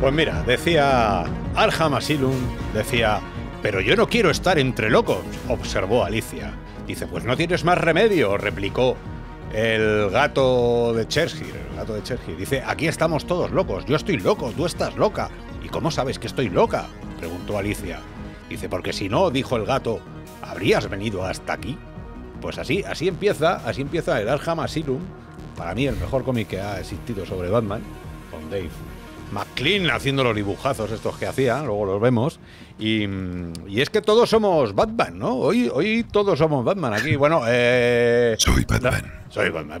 Pues mira, decía Arham decía, pero yo no quiero estar entre locos, observó Alicia. Dice, pues no tienes más remedio, replicó el gato de Cheshire. El gato de Cheshire. Dice, aquí estamos todos locos. Yo estoy loco, tú estás loca. ¿Y cómo sabes que estoy loca? Preguntó Alicia. Dice, porque si no, dijo el gato, ¿habrías venido hasta aquí? Pues así, así empieza, así empieza el Arkham Asylum. Para mí el mejor cómic que ha existido sobre Batman, con Dave McLean haciendo los dibujazos estos que hacía, luego los vemos. Y, es que todos somos Batman, ¿no? Hoy, hoy todos somos Batman aquí. Bueno, eh, soy Batman. soy Batman,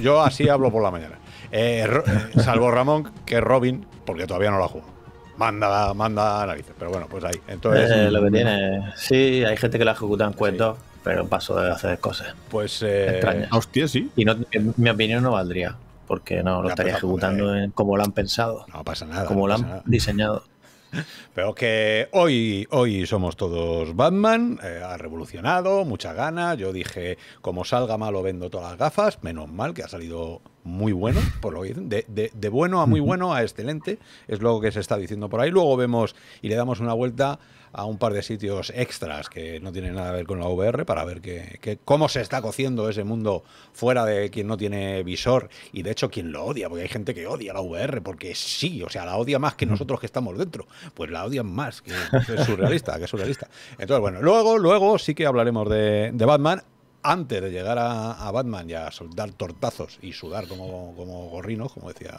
Yo, así hablo por la mañana. Eh, eh, salvo Ramón, que Robin, porque todavía no la jugó manda, manda narices. Pero bueno, pues ahí. Entonces, lo que mm, tiene. Sí, hay gente que la ejecuta en cuentos, pero pero paso de hacer cosas. Pues. Extraña. Ah, hostia, sí. Y no, mi opinión no valdría porque no lo estaría ejecutando como lo han pensado. No pasa nada. Como lo han diseñado. Pero que hoy, hoy somos todos Batman, eh, ha revolucionado, mucha gana. Yo dije, como salga malo, vendo todas las gafas. Menos mal que ha salido muy bueno, por lo de bueno a muy bueno a excelente, es lo que se está diciendo por ahí. Luego vemos y le damos una vuelta a un par de sitios extras que no tienen nada que ver con la VR para ver qué cómo se está cociendo ese mundo fuera de quien no tiene visor y de hecho quien lo odia, porque hay gente que odia la VR porque sí, o sea, la odia más que mm. nosotros que estamos dentro, pues la odian más, que es surrealista, que es surrealista. Entonces, bueno, luego, luego sí que hablaremos de Batman, antes de llegar a, Batman y a soltar tortazos y sudar como, como gorrinos, como decía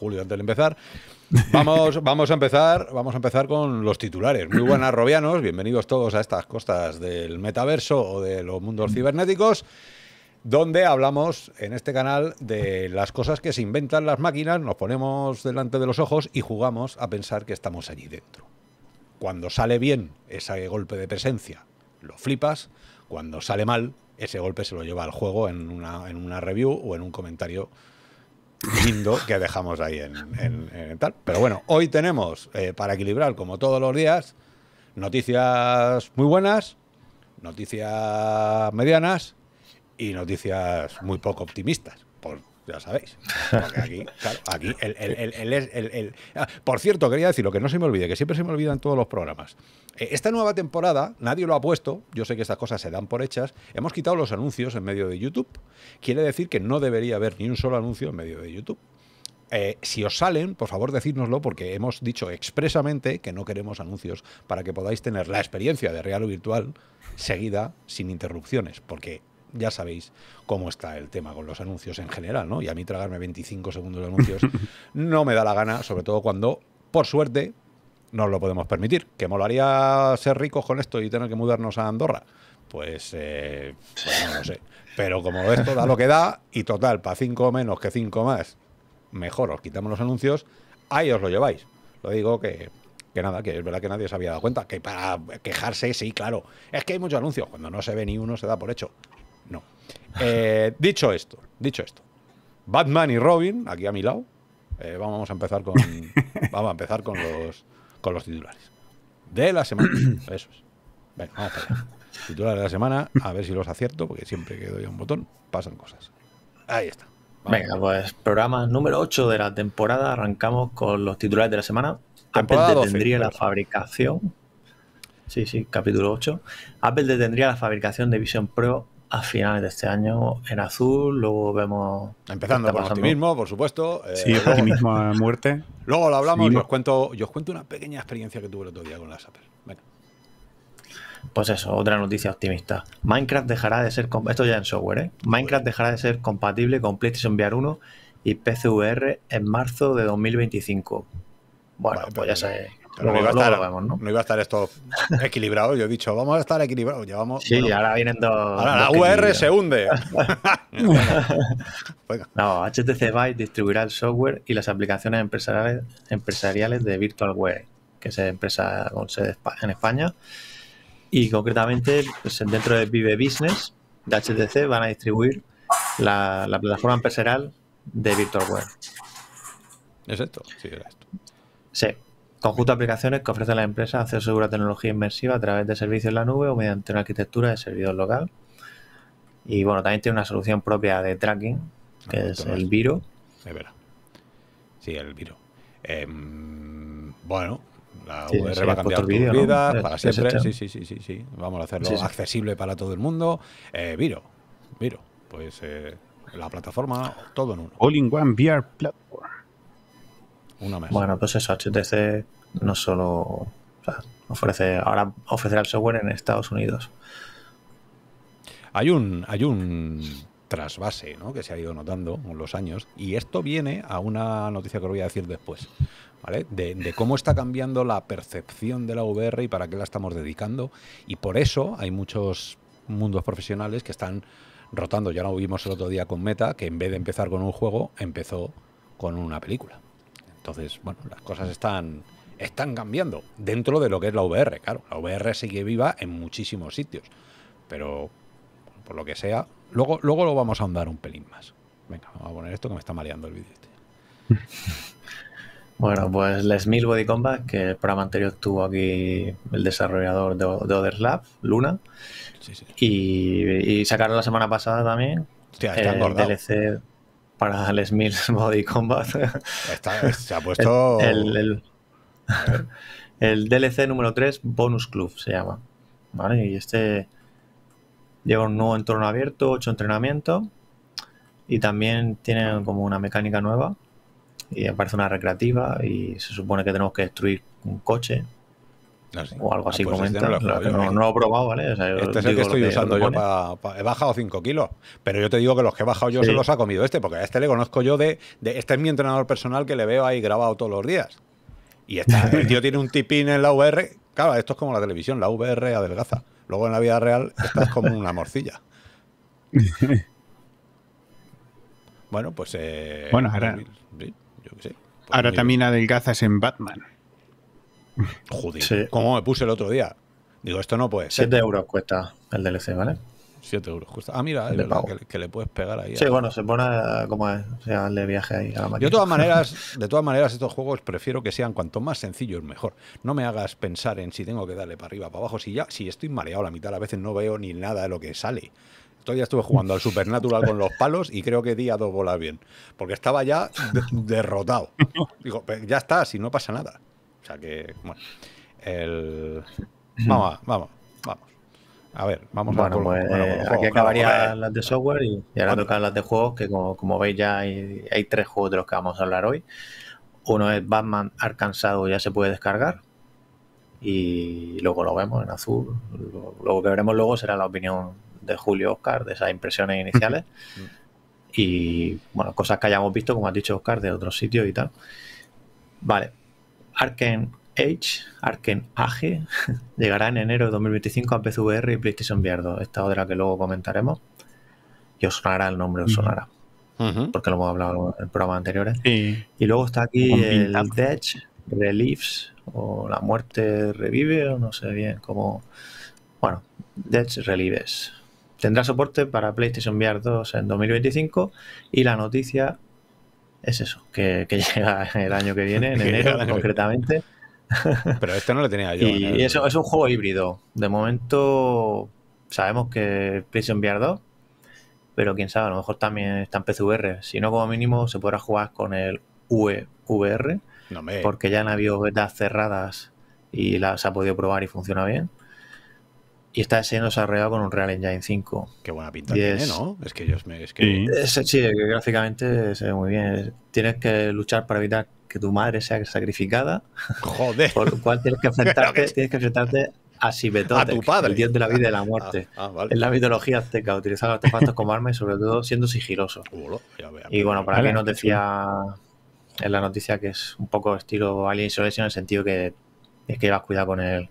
Julio antes de empezar, vamos, vamos, a empezar, vamos a empezar con los titulares. Muy buenas, Robianos, bienvenidos todos a estas costas del metaverso o de los mundos mm. cibernéticos donde hablamos en este canal de las cosas que se inventan las máquinas, nos ponemos delante de los ojos y jugamos a pensar que estamos allí dentro. Cuando sale bien ese golpe de presencia, lo flipas, cuando sale mal, ese golpe se lo lleva al juego en una, en una review o en un comentario lindo que dejamos ahí en, tal. Pero bueno, hoy tenemos, eh, para equilibrar como todos los días, noticias muy buenas, noticias medianas y noticias muy poco optimistas, por, ya sabéis. aquí, el, ah, por cierto, quería decir lo que no se me olvide, que siempre se me olvida en todos los programas. Eh, esta nueva temporada, nadie lo ha puesto, yo sé que estas cosas se dan por hechas, hemos quitado los anuncios en medio de YouTube. Quiere decir que no debería haber ni un solo anuncio en medio de YouTube. Eh, si os salen, por favor, decídnoslo, porque hemos dicho expresamente que no queremos anuncios para que podáis tener la experiencia de real o virtual seguida sin interrupciones, porque ya sabéis cómo está el tema con los anuncios en general, ¿no? Y a mí tragarme 25 segundos de anuncios no me da la gana, sobre todo cuando, por suerte, nos lo podemos permitir. ¿Que molaría ser ricos con esto y tener que mudarnos a Andorra? Pues, eh, pues no sé. Pero como esto da lo que da, y total, para cinco menos que cinco más, mejor os quitamos los anuncios, ahí os lo lleváis. Lo digo que que nada, que es verdad que nadie se había dado cuenta, que para quejarse, sí, claro, es que hay muchos anuncios, cuando no se ve ni uno se da por hecho. No. Eh, dicho esto, dicho esto. Batman y Robin, aquí a mi lado. Eh, vamos a empezar con. vamos a empezar con los con los titulares. De la semana. Eso es. Venga, vamos Titulares de la semana, a ver si los acierto, porque siempre que doy un botón, pasan cosas. Ahí está. Venga, pues programa número 8 de la temporada. Arrancamos con los titulares de la semana. Apple detendría la fabricación. Sí, sí, capítulo 8. Apple detendría la fabricación de Vision Pro a finales de este año en azul, luego vemos... Empezando con optimismo, por supuesto. Eh, sí, optimismo a muerte. Luego lo hablamos y os cuento, yo os cuento una pequeña experiencia que tuve el otro día con las Apple. Pues eso, otra noticia optimista. Minecraft dejará de ser... Esto ya en software, ¿eh? Minecraft dejará de ser compatible con PlayStation VR 1 y PCVR en marzo de 2025. Bueno, pues ya se no, iba a estar, esto equilibrado. Yo he dicho, vamos a estar equilibrados. sí, y ahora vienen dos. Ahora la UR se hunde. No, HTC Byte distribuirá el software y las aplicaciones empresariales, empresariales de Web que es empresa con sede en España. Y concretamente, pues, dentro de Vive Business de HTC van a distribuir la, plataforma empresarial de Web ¿Es esto? Sí, era esto. Sí. Conjunto de aplicaciones que ofrece la empresa hacer segura tecnología inmersiva a través de servicios en la nube o mediante una arquitectura de servidor local. Y bueno, también tiene una solución propia de tracking, que ah, es el Viro. Es verdad. Sí, el Viro. Em, bueno, la va a cambiar tu vida para siempre. sí, sí, sí, sí, sí. Vamos a hacerlo accesible para todo el mundo. Eh, Viro, Viro. Pues eh, la plataforma, todo en uno. All in One VR Platform. Bueno, pues eso, HTC no solo ofrece, ahora ofrecerá el software en Estados Unidos. Hay un, hay un trasvase ¿no? que se ha ido notando con los años y esto viene a una noticia que os voy a decir después. ¿Vale? de, cómo está cambiando la percepción de la VR y para qué la estamos dedicando. Y por eso hay muchos mundos profesionales que están rotando. Ya lo vimos el otro día con Meta, que en vez de empezar con un juego, empezó con una película. Entonces, bueno, las cosas están, están cambiando dentro de lo que es la VR, claro. La VR sigue viva en muchísimos sitios, pero por lo que sea, luego, luego lo vamos a ahondar un pelín más. Venga, vamos a poner esto que me está mareando el vídeo. Este. Bueno, pues Les Smith Body Combat, que el programa anterior tuvo aquí el desarrollador de, de Luna. Y, sacaron la semana pasada también. el DLC para el Smith Body Combat. se ha puesto. El, DLC número 3, Bonus Club, se llama. ¿Vale? Y este lleva un nuevo entorno abierto, 8 entrenamientos. Y también tiene como una mecánica nueva. Y aparece una recreativa. Y se supone que tenemos que destruir un coche Ah, o algo ah, así pues este no, lo no, lo he probado, ¿vale? este es el que estoy usando yo He bajado 5 kilos, pero yo te digo que los que he bajado yo se los ha comido este, porque a este le conozco yo de, Este es mi entrenador personal que le veo ahí grabado todos los días. Y está, el tío tiene un tipín en la VR. Claro, esto es como la televisión, la VR adelgaza. Luego en la vida real estás como una morcilla. bueno, pues... Eh, bueno, ahora... yo qué sé. Pues ahora también adelgazas en Batman. Joder, como me puse el otro día? Digo, esto no puede ser. 7 euros cuesta el DLC, ¿vale? 7 euros cuesta. Ah, mira, que, le puedes pegar ahí. Sí, bueno, se pone como es, o sea, le viaje ahí a la Yo de todas maneras, de todas maneras, estos juegos prefiero que sean cuanto más sencillos mejor. No me hagas pensar en si tengo que darle para arriba, para abajo, si ya, si estoy mareado la mitad, a veces no veo ni nada de lo que sale. Todavía estuve jugando al Supernatural con los palos y creo que día a dos bien. Porque estaba ya derrotado. Digo, pues ya está, si no pasa nada. O sea que, bueno. El... Vamos, vamos, vamos. A ver, vamos a ver. bueno, pues, eh, aquí acabaría las de software y, ahora tocar las de juegos, que como, veis ya hay, tres juegos de los que vamos a hablar hoy. Uno es Batman alcanzado ya se puede descargar. Y luego lo vemos en azul. luego que veremos luego será la opinión de Julio Oscar, de esas impresiones iniciales. Mm. y bueno, cosas que hayamos visto, como ha dicho Oscar, de otros sitios y tal. Vale, Arken Age, Arken Age, llegará en enero de 2025 a PCVR y PlayStation VR 2. Esta otra que luego comentaremos. Y os sonará el nombre, os sonará. Porque lo hemos hablado en programas anteriores. ¿eh? Y luego está aquí el Death Reliefs, o La Muerte Revive, o no sé bien cómo. Bueno, Death Relives. Tendrá soporte para PlayStation VR 2 en 2025. Y la noticia es eso, que, llega el año que viene, en enero concretamente. Pero esto no lo tenía yo. y, eso es un juego híbrido. De momento sabemos que PlayStation VR 2, pero quién sabe, a lo mejor también está en PCVR. Si no, como mínimo se podrá jugar con el VR, porque ya han habido betas cerradas y las ha podido probar y funciona bien y está siendo desarrollado con un Real Engine 5. Qué buena pinta tiene, ¿no? Es que ellos Es que... sí, gráficamente se ve muy bien. Tienes que luchar para evitar que tu madre sea sacrificada. Joder. Por lo cual tienes que enfrentarte, Tienes que enfrentarte a Sibetote, el dios de la vida y la ah, muerte. Ah, en la mitología azteca, utilizaba artefactos como arma y sobre todo siendo sigiloso. y bueno, para que nos decía en la noticia que es un poco estilo Alien Isolation en el sentido que es que ibas cuidado con él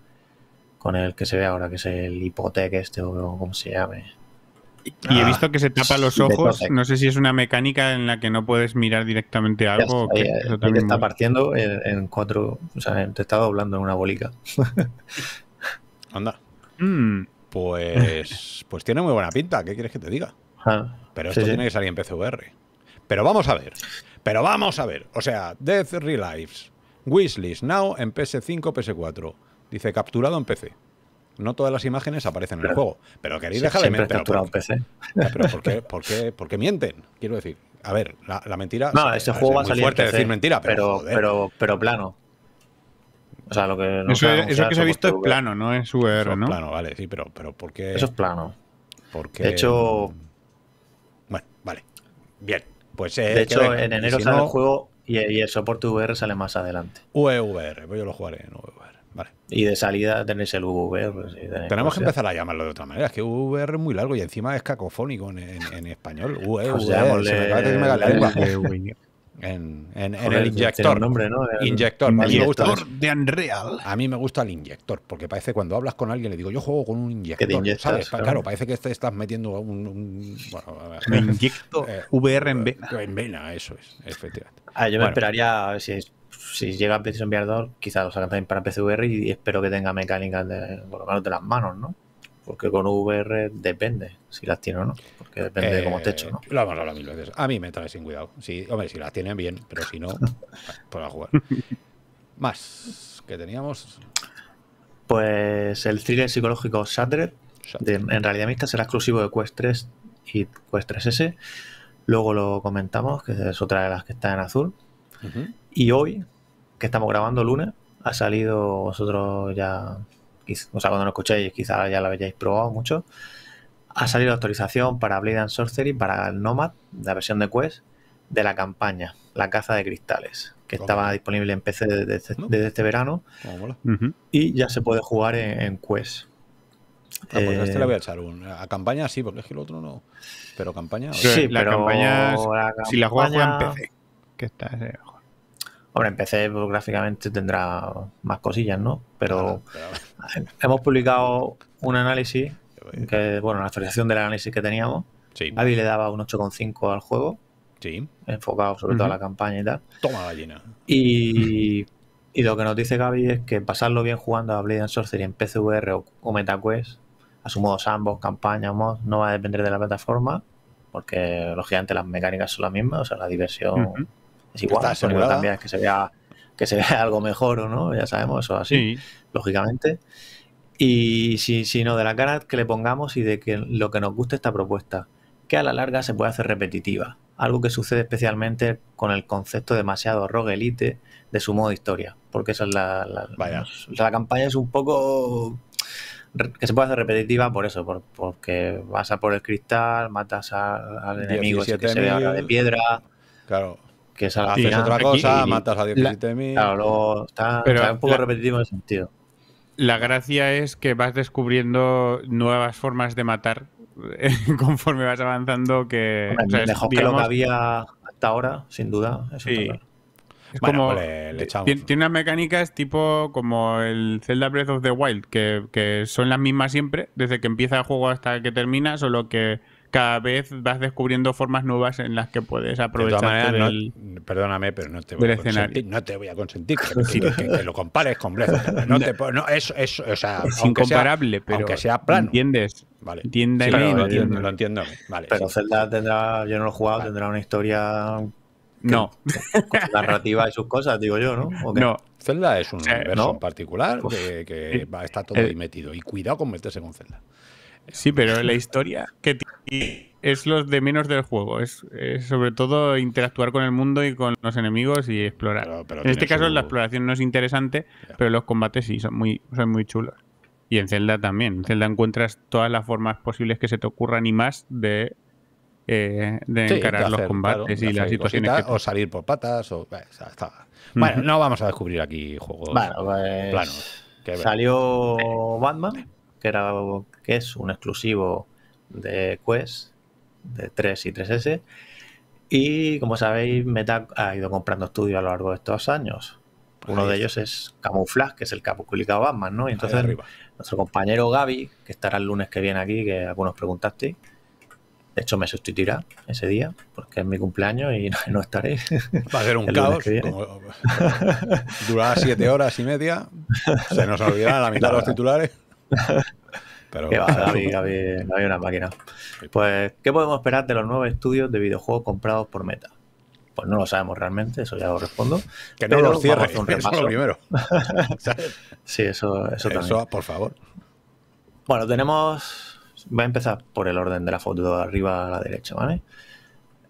con el que se ve ahora, que es el hipoteque este o como se llame. Y he ah, visto que se tapa los ojos. No sé si es una mecánica en la que no puedes mirar directamente algo. que está partiendo en, cuatro. O sea, te está doblando en una bolica. Anda. Mm. Pues, pues tiene muy buena pinta. ¿Qué quieres que te diga? Ah, pero esto tiene que salir en PCVR. Pero vamos a ver. Pero vamos a ver. O sea, Death Relives, Wishlist Now en PS5, PS4. Dice capturado en PC. No todas las imágenes aparecen en el juego. Pero queréis dejar de mentir. Pero, pero ¿por, qué, por, qué, ¿por qué mienten? Quiero decir, a ver, la, la mentira. No, ese juego va a salir. fuerte decir mentira, pero, pero, pero, pero, plano. O sea, lo que. No eso, eso que se ha visto es plano, no es VR eso ¿no? Es plano, vale, sí, pero, pero ¿por qué? Eso es plano. Porque. De hecho. Bueno, vale. Bien. Pues. Eh, de hecho, en enero sale el juego y, y, el soporte VR sale más adelante. E vr pues yo lo jugaré en UEVR. Y de salida tenéis el VR. Pues, Tenemos que empezar a llamarlo de otra manera. Es que VR es muy largo y encima es cacofónico en, español. Pues VR, en, el inyector. Nombre, inyector. a mí me gusta de Unreal. A mí me gusta el inyector, porque parece cuando hablas con alguien, le digo, yo juego con un inyector. Claro. parece que te estás metiendo un. bueno, VR eh, en vena. eso es, efectivamente. Ah, yo me esperaría a ver si es si llega a PlayStation VR 2, quizás lo sacan también para PCVR y espero que tenga mecánicas de, por lo de las manos, ¿no? Porque con VR depende si las tiene o no. Porque depende de cómo te hecho, ¿no? Eh, lo hemos mil veces. A mí me trae sin cuidado. Sí, hombre, si las tienen bien, pero si no, pues a jugar. Más que teníamos. Pues el thriller psicológico Shattered, en realidad mixta, será exclusivo de Quest 3 y Quest 3S. Luego lo comentamos, que es otra de las que está en azul. Y hoy, que estamos grabando lunes, ha salido vosotros ya, o sea, cuando lo escuchéis, quizá ya la habéis probado mucho. Ha salido la actualización para Blade and Sorcery, para el Nomad, la versión de Quest, de la campaña, la caza de cristales, que estaba disponible en PC este, desde, este verano. Ah, y ya se puede jugar en, Quest. a ah, pues este voy a eh, echar un. A campaña sí, porque es que el otro no. Pero campaña. Sí, Si la juega, en PC. Que está, eh, Hombre, en PC pues, gráficamente tendrá más cosillas, ¿no? Pero, hemos publicado un análisis, que, bueno, la actualización del análisis que teníamos. Gaby le daba un 8,5 al juego. Sí. Enfocado sobre todo a la campaña y tal. Toma gallina. Y, lo que nos dice Gaby es que pasarlo bien jugando a Blade and Sorcery en PCVR o, o MetaQuest, a su modo ambos, campaña, mod, no va a depender de la plataforma, porque lógicamente las mecánicas son las mismas, o sea, la diversión. Es igual, también que se vea que se vea algo mejor o no, ya sabemos, eso así, lógicamente. Y si, si, no, de la cara que le pongamos y de que lo que nos guste esta propuesta, que a la larga se puede hacer repetitiva, algo que sucede especialmente con el concepto demasiado roguelite de su modo de historia, porque esa es la, Vaya. la, campaña es un poco que se puede hacer repetitiva por eso, porque vas a por el cristal, matas al enemigo que se ve ahora de piedra. Claro. Haces otra cosa, matas a 17.000. Claro, luego está, un poco repetitivo en sentido. La gracia es que vas descubriendo nuevas formas de matar conforme vas avanzando. Que, mejor que lo que había hasta ahora, sin duda. sí. Es como, tiene, unas mecánicas tipo como el Zelda Breath of the Wild, que, que son las mismas siempre, desde que empieza el juego hasta que termina, solo que cada vez vas descubriendo formas nuevas en las que puedes aprovechar. De perdóname, pero no te voy a consentir, no te voy a consentir que, lo compares con Blazor. No o sea, es incomparable, pero aunque sea plano. ¿Entiendes? Vale. Entiende lo, entiendo, lo entiendo. Vale, pero Zelda tendrá, yo no lo he jugado, tendrá una historia no. narrativa y sus cosas, digo yo, ¿no? no. Zelda es un universo particular que, que va, está todo eh. ahí metido. Y cuidado con meterse con Zelda. Sí, pero la historia que es los de menos del juego, es, sobre todo interactuar con el mundo y con los enemigos y explorar. en este caso la exploración no es interesante, pero los combates sí son muy, son muy chulos. Y en Zelda también. En Zelda encuentras todas las formas posibles que se te ocurran y más de, eh, de encarar los combates y las situaciones. que... O salir por patas. O... Eh, bueno, no vamos a descubrir aquí juegos pues, planos. Salió Batman, que, era, que es un exclusivo de Quest, de 3 y 3S. Y como sabéis, Meta ha ido comprando estudios a lo largo de estos años. Uno de ellos es Camouflage, que es el que ha Batman, ¿no? Y entonces nuestro compañero Gaby, que estará el lunes que viene aquí, que algunos preguntaste de hecho me sustituirá ese día, porque es mi cumpleaños y no, estaré. Va a ser un caos. durará siete horas y media, se nos olvidará la mitad de los titulares. Pero... había una máquina. Pues, ¿qué podemos esperar de los nuevos estudios de videojuegos comprados por Meta? Pues no lo sabemos realmente, eso ya os respondo. Que no los cierres con eso lo sí, eso, eso también. Eso, por favor. Bueno, tenemos... Voy a empezar por el orden de la foto de arriba a la derecha, ¿vale?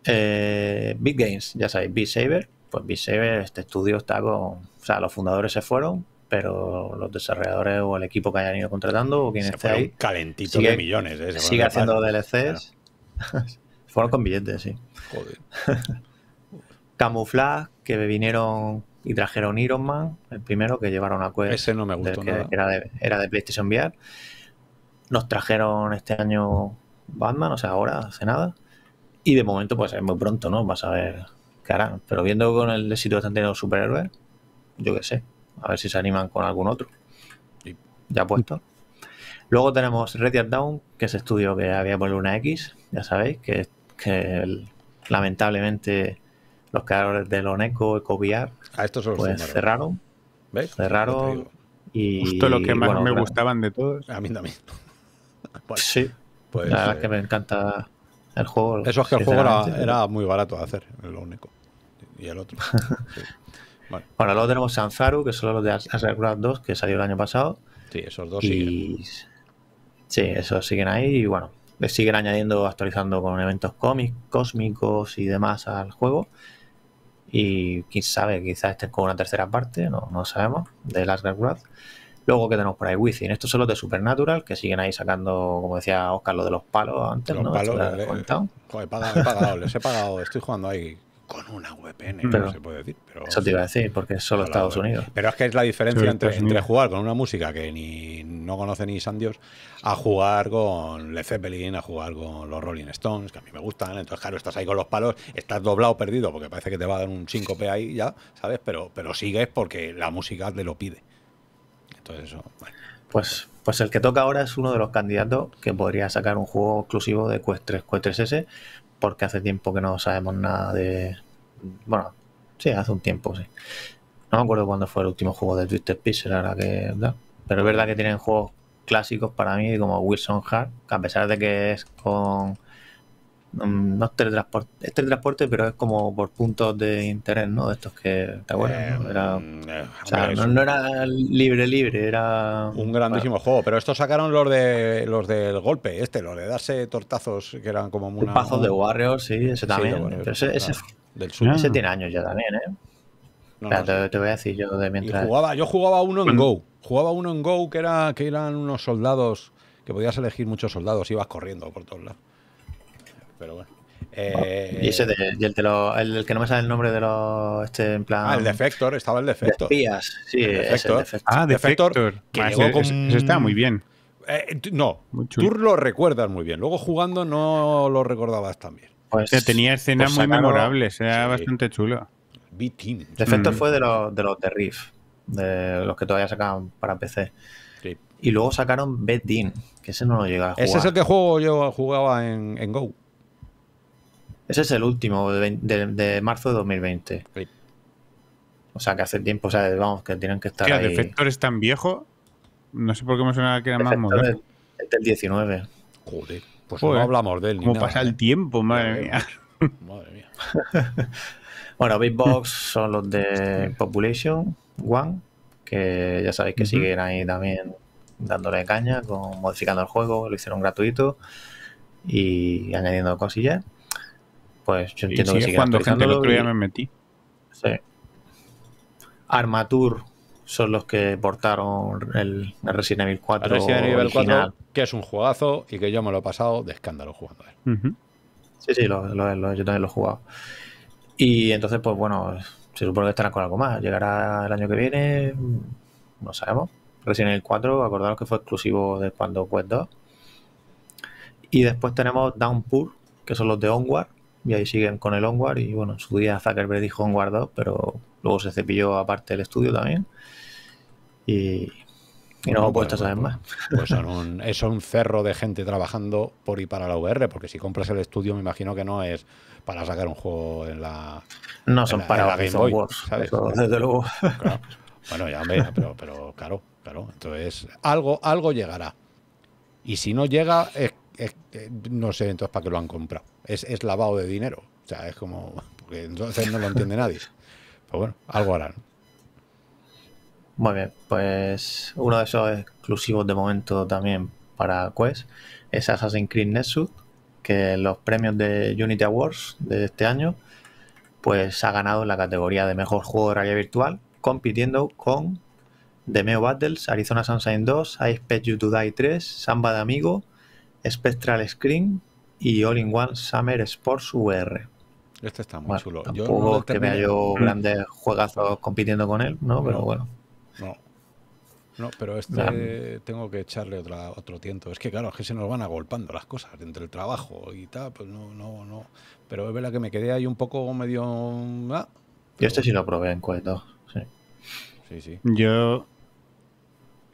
Eh, Big Games, ya sabéis, Beat Saber. Pues Beat Saber, este estudio está con... O sea, los fundadores se fueron, pero los desarrolladores o el equipo que hayan ido contratando o quien esté ahí. Calentito de millones, ¿eh? sigue haciendo DLCs. fueron con billetes, sí. Joder. Camuflaje, que vinieron y trajeron Iron Man, el primero que llevaron a Quest. Ese no me gusta Era de, PlayStation VR. Nos trajeron este año Batman, o sea, ahora, hace nada. Y de momento, pues es muy pronto, ¿no? Vas a ver qué harán. Pero viendo con el éxito que están teniendo los superhéroes, yo qué sé. A ver si se animan con algún otro. Ya puesto. Luego tenemos Radiant Down, que es estudio que había por Luna X, ya sabéis, que, lamentablemente los creadores de Loneco y Copiar estos son pues cerraron. ¿Veis? Cerraron. Y, Justo lo que más me gustaban de todos. A mí también. sí. Pues, la verdad es que eh, me encanta el juego. Eso es que el juego era, muy barato de hacer, lo único. Y el otro. Bueno. luego tenemos Sanzaru, que son los de Asgard 2, que salió el año pasado. Sí, esos dos Sí, esos siguen ahí y bueno, le siguen añadiendo, actualizando con eventos cómics, cósmicos y demás al juego. Y quién sabe, quizás estén con una tercera parte, no, sabemos, de Las Wrath. Luego que tenemos por ahí en Estos son los de Supernatural, que siguen ahí sacando, como decía Oscar, lo de los palos antes, los Palos, eh, eh, he pagado, he pagado, estoy jugando ahí con una VPN, no se puede decir. eso te iba a decir, porque es solo Estados Unidos. Pero es que es la diferencia entre, jugar con una música que ni no conoce ni Dios a jugar con Led Zeppelin, a jugar con los Rolling Stones, que a mí me gustan. Entonces, claro, estás ahí con los palos, estás doblado perdido, porque parece que te va a dar un p ahí ya, ¿sabes? Pero, pero sigues porque la música te lo pide. Entonces, eso. pues, pues el que toca ahora es uno de los candidatos que podría sacar un juego exclusivo de Quest 3, Quest 3S, porque hace tiempo que no sabemos nada de... Bueno, sí, hace un tiempo, sí. No me acuerdo cuándo fue el último juego de Twisted Pixel, ahora que... Pero es verdad que tienen juegos clásicos para mí, como Wilson Hart, que a pesar de que es con no es teletransporte, es pero es como por puntos de interés, ¿no? De estos que, ¿te bueno eh, mm, eh, ¿no? Era, libre, libre, era... Un grandísimo juego, pero estos sacaron los de los del golpe, este, los de darse tortazos que eran como una... Pazos de Warriors, sí, ese también. ese, tiene años ya también, ¿eh? te, voy a decir yo mientras... Jugaba, yo jugaba uno en Go, jugaba uno en Go que, era, que eran unos soldados, que podías elegir muchos soldados, ibas corriendo por todos lados pero bueno. Eh, y ese de, el, que no me sale el nombre de los. Este, en plan. Ah, el Defector, estaba el Defector. De sí, Defector. Ah, Defector. ese, está muy bien. Eh, no, tú lo recuerdas muy bien. Luego jugando no lo recordabas tan bien. o sea, tenía escenas pues muy memorables, era bastante chulo. Defector mm. fue de los de, Riff, de los que todavía sacaban para PC. Y luego sacaron Bed Dean, que ese no lo llega a jugar. Ese es el que juego yo jugaba en, en Go. Ese es el último de, marzo de 2020. O sea, que hace tiempo, o sea, vamos, que tienen que estar. ¿Qué, ahí. Defector es tan viejo? No sé por qué me suena que era más moderno. Es del 19. Joder, pues no hablamos de él. ¿Cómo pasa el ¿eh? tiempo, madre mía? Madre mía. bueno, Beatbox son los de Population One, que ya sabéis que siguen ahí también dándole caña, modificando el juego, lo hicieron gratuito y añadiendo cosillas pues yo entiendo que cuando gente, me metí. Sí. Armatur son los que portaron el, Resident Evil 4. Resident Evil 4, que es un juegazo y que yo me lo he pasado de escándalo jugando a él. Sí, sí, yo también lo he jugado. Y entonces, pues bueno, se supone que estarán con algo más. Llegará el año que viene, no sabemos. Resident Evil 4, acordaros que fue exclusivo de cuando Quest 2. Y después tenemos Downpour, que son los de Onward, y ahí siguen con el Onward. Y bueno, en su día Zuckerberg dijo Onward 2, pero luego se cepilló aparte el estudio también. Y, y no bueno, puesto saber más. Pues son un, es un cerro de gente trabajando por y para la VR, porque si compras el estudio, me imagino que no es para sacar un juego en la. No son para Game desde luego. Bueno, ya me, pero, claro, claro. Entonces, algo, algo llegará. Y si no llega, es no sé entonces para qué lo han comprado. Es, lavado de dinero. O sea, es como. Porque entonces no lo entiende nadie. Pero pues bueno, algo harán. Muy bien, pues uno de esos exclusivos de momento también para Quest es Assassin's Creed Nexus, que los premios de Unity Awards de este año pues ha ganado en la categoría de mejor juego de realidad virtual, compitiendo con The Meo Battles, Arizona Sunshine 2, I Expect You to Die 3, Samba de Amigo, Spectral Screen y All-in-One Summer Sports VR. Este está muy chulo. Tampoco yo que me haya grandes juegazos compitiendo con él, ¿no? Pero bueno. No. No, pero este tengo que echarle otro tiento. Es que claro, es que se nos van agolpando las cosas entre el trabajo y tal, pues no, no, no. Pero es verdad que me quedé ahí un poco medio. Ah, Yo este sí lo probé en cuento. Sí. sí, sí. Yo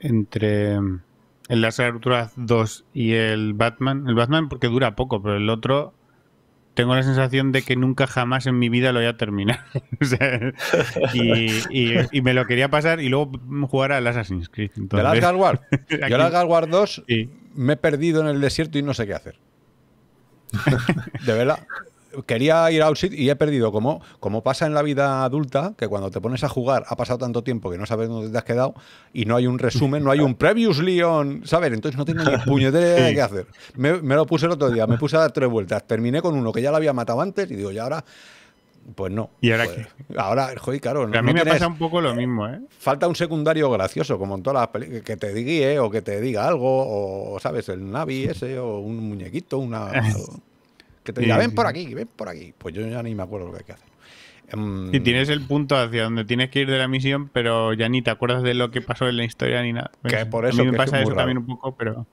entre el Last 2 y el Batman. El Batman porque dura poco, pero el otro tengo la sensación de que nunca jamás en mi vida lo voy a terminar. y, me lo quería pasar y luego jugar al Assassin's Creed. Entonces, ¿De Last Yo 2 y me he perdido en el desierto y no sé qué hacer. de verdad quería ir a Outsit y he perdido, como, como pasa en la vida adulta, que cuando te pones a jugar ha pasado tanto tiempo que no sabes dónde te has quedado y no hay un resumen, no hay un previous Leon ¿sabes? Entonces no tengo ni puñetera idea qué hacer. Me, lo puse el otro día, me puse a dar tres vueltas, terminé con uno que ya lo había matado antes y digo, ya ahora... Pues no. ¿Y ahora qué? Ahora, joder, claro. a mí me pasa un poco lo mismo, ¿eh? Falta un secundario gracioso, como en todas las películas, que te guíe o que te diga algo, o, ¿sabes? El Navi ese, o un muñequito, una... Que ven por aquí, ven por aquí. Pues yo ya ni me acuerdo lo que hay que hacer. y em, tienes el punto hacia donde tienes que ir de la misión, pero ya ni te acuerdas de lo que pasó en la historia ni nada. Que por eso, a mí me pasa eso también un poco, pero.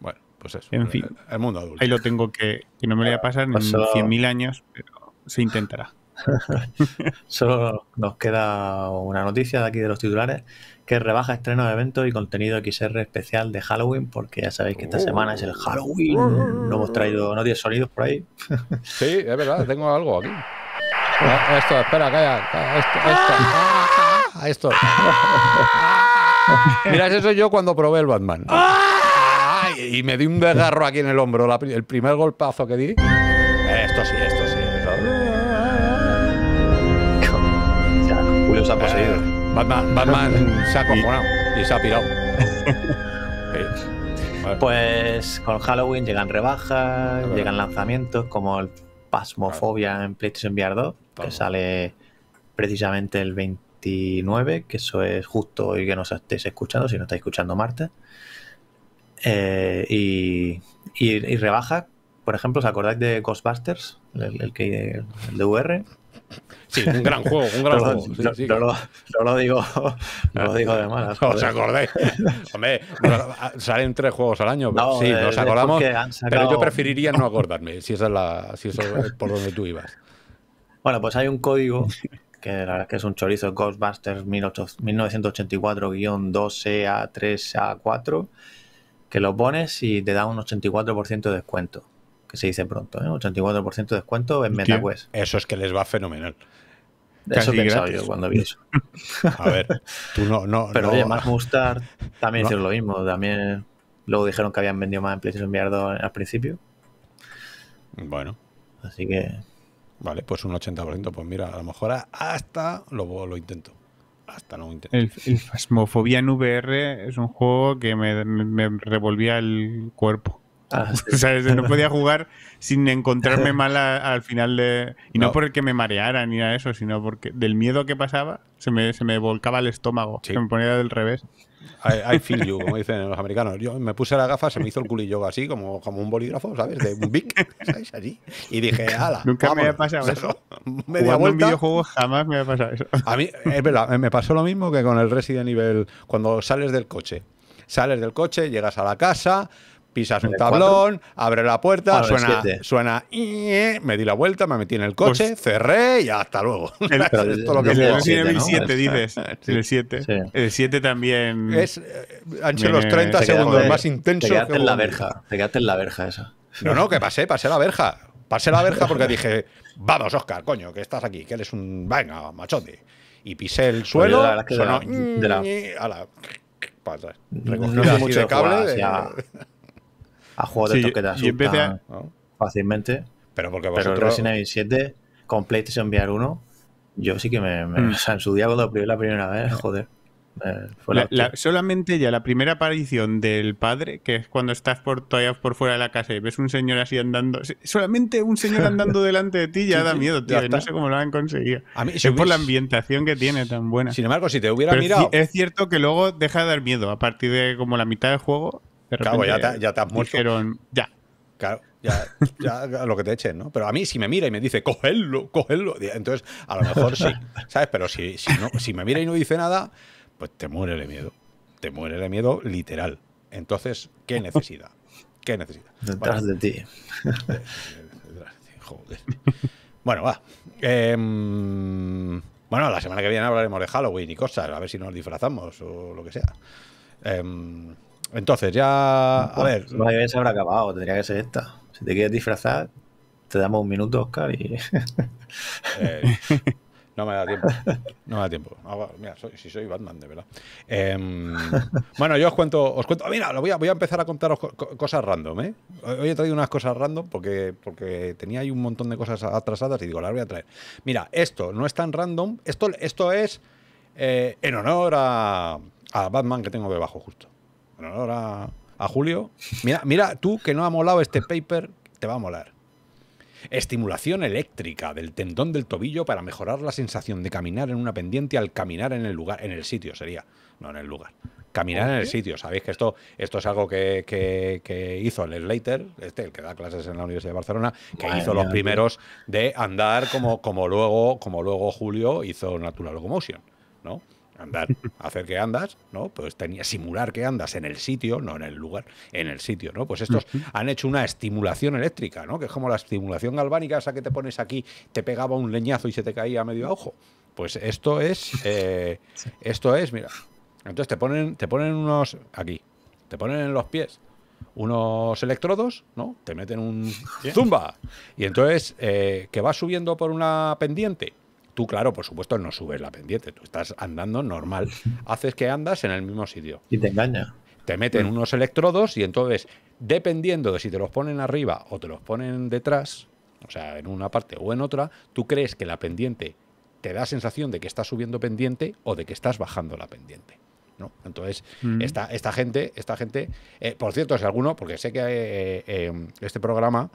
Bueno, pues eso. En fin, el, mundo adulto. Ahí lo tengo que, que no me lo voy a ah, pasar en 100.000 años, pero se intentará. Solo nos queda una noticia de aquí de los titulares, rebaja estreno de eventos y contenido XR especial de Halloween, porque ya sabéis que esta semana es el Halloween. No hemos traído, no tiene sonidos por ahí. Sí, es verdad, tengo algo aquí. Ah, esto, espera, calla. esto, esto. Ah, Mira, eso soy yo cuando probé el Batman. Y me di un desgarro aquí en el hombro. el primer golpazo que di. Esto sí, esto sí. Julio se ha poseído. Batman, se ha acojonado y, se ha pirado. Pues con Halloween llegan rebajas, llegan lanzamientos como el Pasmofobia en PlayStation VR 2, que sale precisamente el 29, que eso es justo hoy que nos estéis escuchando, si no estáis escuchando martes. Eh, y, y, rebajas, por ejemplo, ¿os acordáis de Ghostbusters? El, que, el de VR. Sí, un gran juego, un gran juego. no, lo, digo, lo digo de malas. ¿Os acordáis? Hombre, ah, salen tres juegos al año. Pero sí, eh, nos acordamos. Pero yo preferiría no acordarme, si es la, si eso es por donde tú ibas. Bueno, pues hay un código que la verdad es que es un chorizo Ghostbusters 1984-2A3A4 e que lo pones y te da un 84% de descuento que se dice pronto, ¿eh? 84% de descuento en MetaQuest. Eso es que les va fenomenal. eso pensaba yo cuando vi eso. A ver, tú no. Pero no, más Mustard también lo mismo. También luego dijeron que habían vendido más en PlayStation VR al principio. Bueno. Así que. Vale, pues un 80%. Pues mira, a lo mejor hasta lo, lo intento. Hasta no intento. El, el en VR es un juego que me revolvía el cuerpo. Ah, no podía jugar sin encontrarme mal al final de... Y no, por el que me mareara ni a eso, sino porque del miedo que pasaba se me, se me volcaba el estómago, se me ponía del revés. I, feel you, como dicen los americanos. Yo me puse la gafa, se me hizo el culillo así, como, como un bolígrafo, ¿sabes? De un big ¿sabes? Así. Y dije, ala. Nunca me había pasado eso. Media vuelta. un videojuego jamás me había pasado eso. A mí, es verdad, me pasó lo mismo que con el Resident Evil, cuando sales del coche. Sales del coche, llegas a la casa, pisas un tablón, abre la puerta, suena, suena me di la vuelta, me metí en el coche, pues- cerré y hasta luego. El, Esto lo que el, el 7, dices. el 7. El también. Es, eh, han los 30 segundos más intensos. Te quedaste en la verja. Te en la verja esa. No, no, que pasé, pasé la verja. Pasé la verja porque dije, vamos, Oscar, coño, que estás aquí, que eres un. Venga, machote. Y pisé el pues suelo, sonó. no, mucho de cable. a juegos de toque empecé fácilmente. Pero porque vosotros... Pero Resident Evil 7 con PlayStation VR 1, yo sí que me... Mm. en su día cuando lo la primera vez, joder. solamente ya la primera aparición del padre, que es cuando estás por, todavía por fuera de la casa y ves un señor así andando. Solamente un señor andando delante de ti ya da miedo, tío. no sé cómo lo han conseguido. A mí, es por la ambientación que tiene tan buena. Sin embargo, si te hubiera mirado. es cierto que luego deja de dar miedo. A partir de como la mitad del juego, claro, ya te, ya has muerto. ya. Claro, ya, lo que te echen, ¿no? Pero a mí si me mira y me dice, ¡cógelo, cógelo! entonces a lo mejor sí, ¿sabes? Pero si, si, me mira y no dice nada, pues te muere de miedo. Te muere de miedo literal. Entonces, ¿qué necesidad? ¿Qué necesidad? Detrás de ti. joder. Bueno, va. Em, bueno, la semana que viene hablaremos de Halloween y cosas, a ver si nos disfrazamos o lo que sea. Eh, entonces, ya. A ver. No se habrá acabado, tendría que ser esta. Si te quieres disfrazar, te damos un minuto, Oscar, y. Eh, no me da tiempo. No me da tiempo. Ah, mira, si soy Batman, de verdad. Em, bueno, yo os cuento. Os cuento mira, lo voy, a, voy a empezar a contaros cosas random, ¿eh? Hoy he traído unas cosas random porque, porque tenía ahí un montón de cosas atrasadas y digo, las voy a traer. Mira, esto no es tan random. Esto, esto es eh, en honor a Batman que tengo debajo, justo ahora a, Julio. Mira, mira, tú que no ha molado este paper, te va a molar. Estimulación eléctrica del tendón del tobillo para mejorar la sensación de caminar en una pendiente al caminar en el lugar, en el sitio sería, no en el lugar. Caminar en el sitio, sabéis que esto, esto es algo que, que, hizo el Slater, este, el que da clases en la Universidad de Barcelona, que hizo los primeros de andar como, como, luego, como luego Julio hizo Natural Locomotion. ¿no? andar, hacer que andas, ¿no? Pues tenía simular que andas en el sitio, no en el lugar, en el sitio, ¿no? Pues estos han hecho una estimulación eléctrica, ¿no? Que es como la estimulación galvánica, esa que te pones aquí, te pegaba un leñazo y se te caía a medio ojo. Pues esto es, eh, esto es, mira. Entonces te ponen, te ponen unos aquí, te ponen en los pies unos electrodos, ¿no? Te meten un zumba y entonces eh, que va subiendo por una pendiente Tú, claro, por supuesto, no subes la pendiente, tú estás andando normal. Haces que andas en el mismo sitio. Y te engaña. Te meten mm. unos electrodos y entonces, dependiendo de si te los ponen arriba o te los ponen detrás, o sea, en una parte o en otra, tú crees que la pendiente te da sensación de que estás subiendo pendiente o de que estás bajando la pendiente. ¿no? Entonces, mm. esta, gente, esta gente, eh, por cierto, si alguno, porque sé que eh, eh, este programa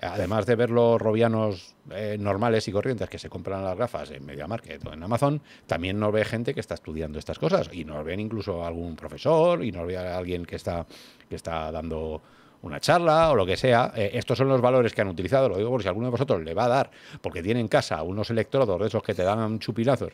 además de ver los robianos eh, normales y corrientes que se compran las gafas en Media Market o en Amazon, también nos ve gente que está estudiando estas cosas y nos ven incluso algún profesor y nos ve alguien que está, que está dando una charla o lo que sea. Eh, estos son los valores que han utilizado, lo digo por si alguno de vosotros le va a dar, porque tiene en casa unos electrodos de esos que te dan chupilazos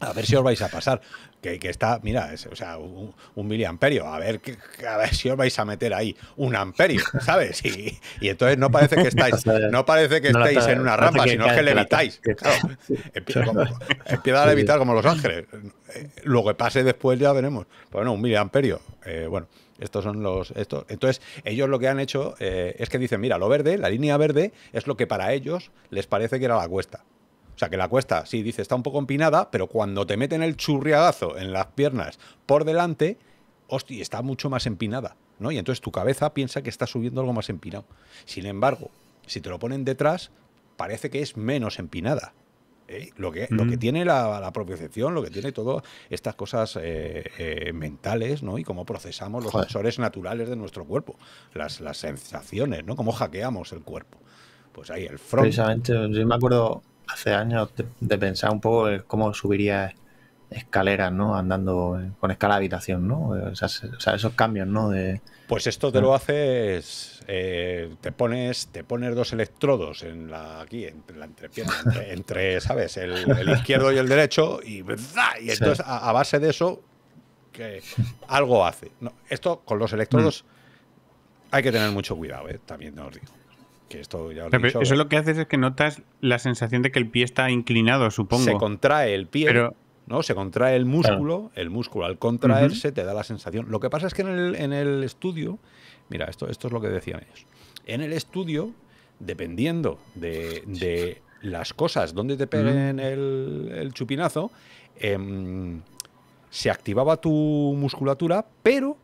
a ver si os vais a pasar. Que, está, mira, o sea, un, miliamperio. A ver, a ver si os vais a meter ahí un amperio, ¿sabes? Y, entonces no parece que estáis, no parece que en una rampa, sino que, levitáis. Empieza, a levitar como Los Ángeles. Eh, lo que pase después ya veremos. Pues bueno, un miliamperio. Eh, bueno, estos son los. Estos. Entonces, ellos lo que han hecho eh, es que dicen, mira, lo verde, la línea verde, es lo que para ellos les parece que era la cuesta. O sea, que la cuesta, sí, dice, está un poco empinada, pero cuando te meten el churriagazo en las piernas por delante, hostia, está mucho más empinada, ¿no? Y entonces tu cabeza piensa que está subiendo algo más empinado. Sin embargo, si te lo ponen detrás, parece que es menos empinada. ¿eh? Lo, que, lo que mm. tiene la, la propiocepción, lo que tiene todas estas cosas eh, eh, mentales, ¿no? Y cómo procesamos los sensores naturales de nuestro cuerpo, las, las sensaciones, ¿no? Cómo hackeamos el cuerpo pues ahí el front. Precisamente, yo me acuerdo hace años de, pensar un poco cómo subiría escaleras, ¿no? Andando eh, con escala de habitación, ¿no? Eh, o sea, esos cambios, ¿no? De, pues esto te lo haces, eh, te pones, te pones dos electrodos en la aquí, entre la entrepierna, entre, ¿sabes? El, izquierdo y el derecho y, entonces a, base de eso que algo hace. esto con los electrodos mm. hay que tener mucho cuidado, ¿eh? También os digo. Eso lo que haces es que notas la sensación de que el pie está inclinado, supongo. Se contrae el pie. ¿no? Se contrae el músculo, el músculo al contraerse te da la sensación. Lo que pasa es que en el, estudio, mira, esto, esto es lo que decían ellos. En el estudio, dependiendo de, las cosas donde te peguen el, chupinazo, em, se activaba tu musculatura, pero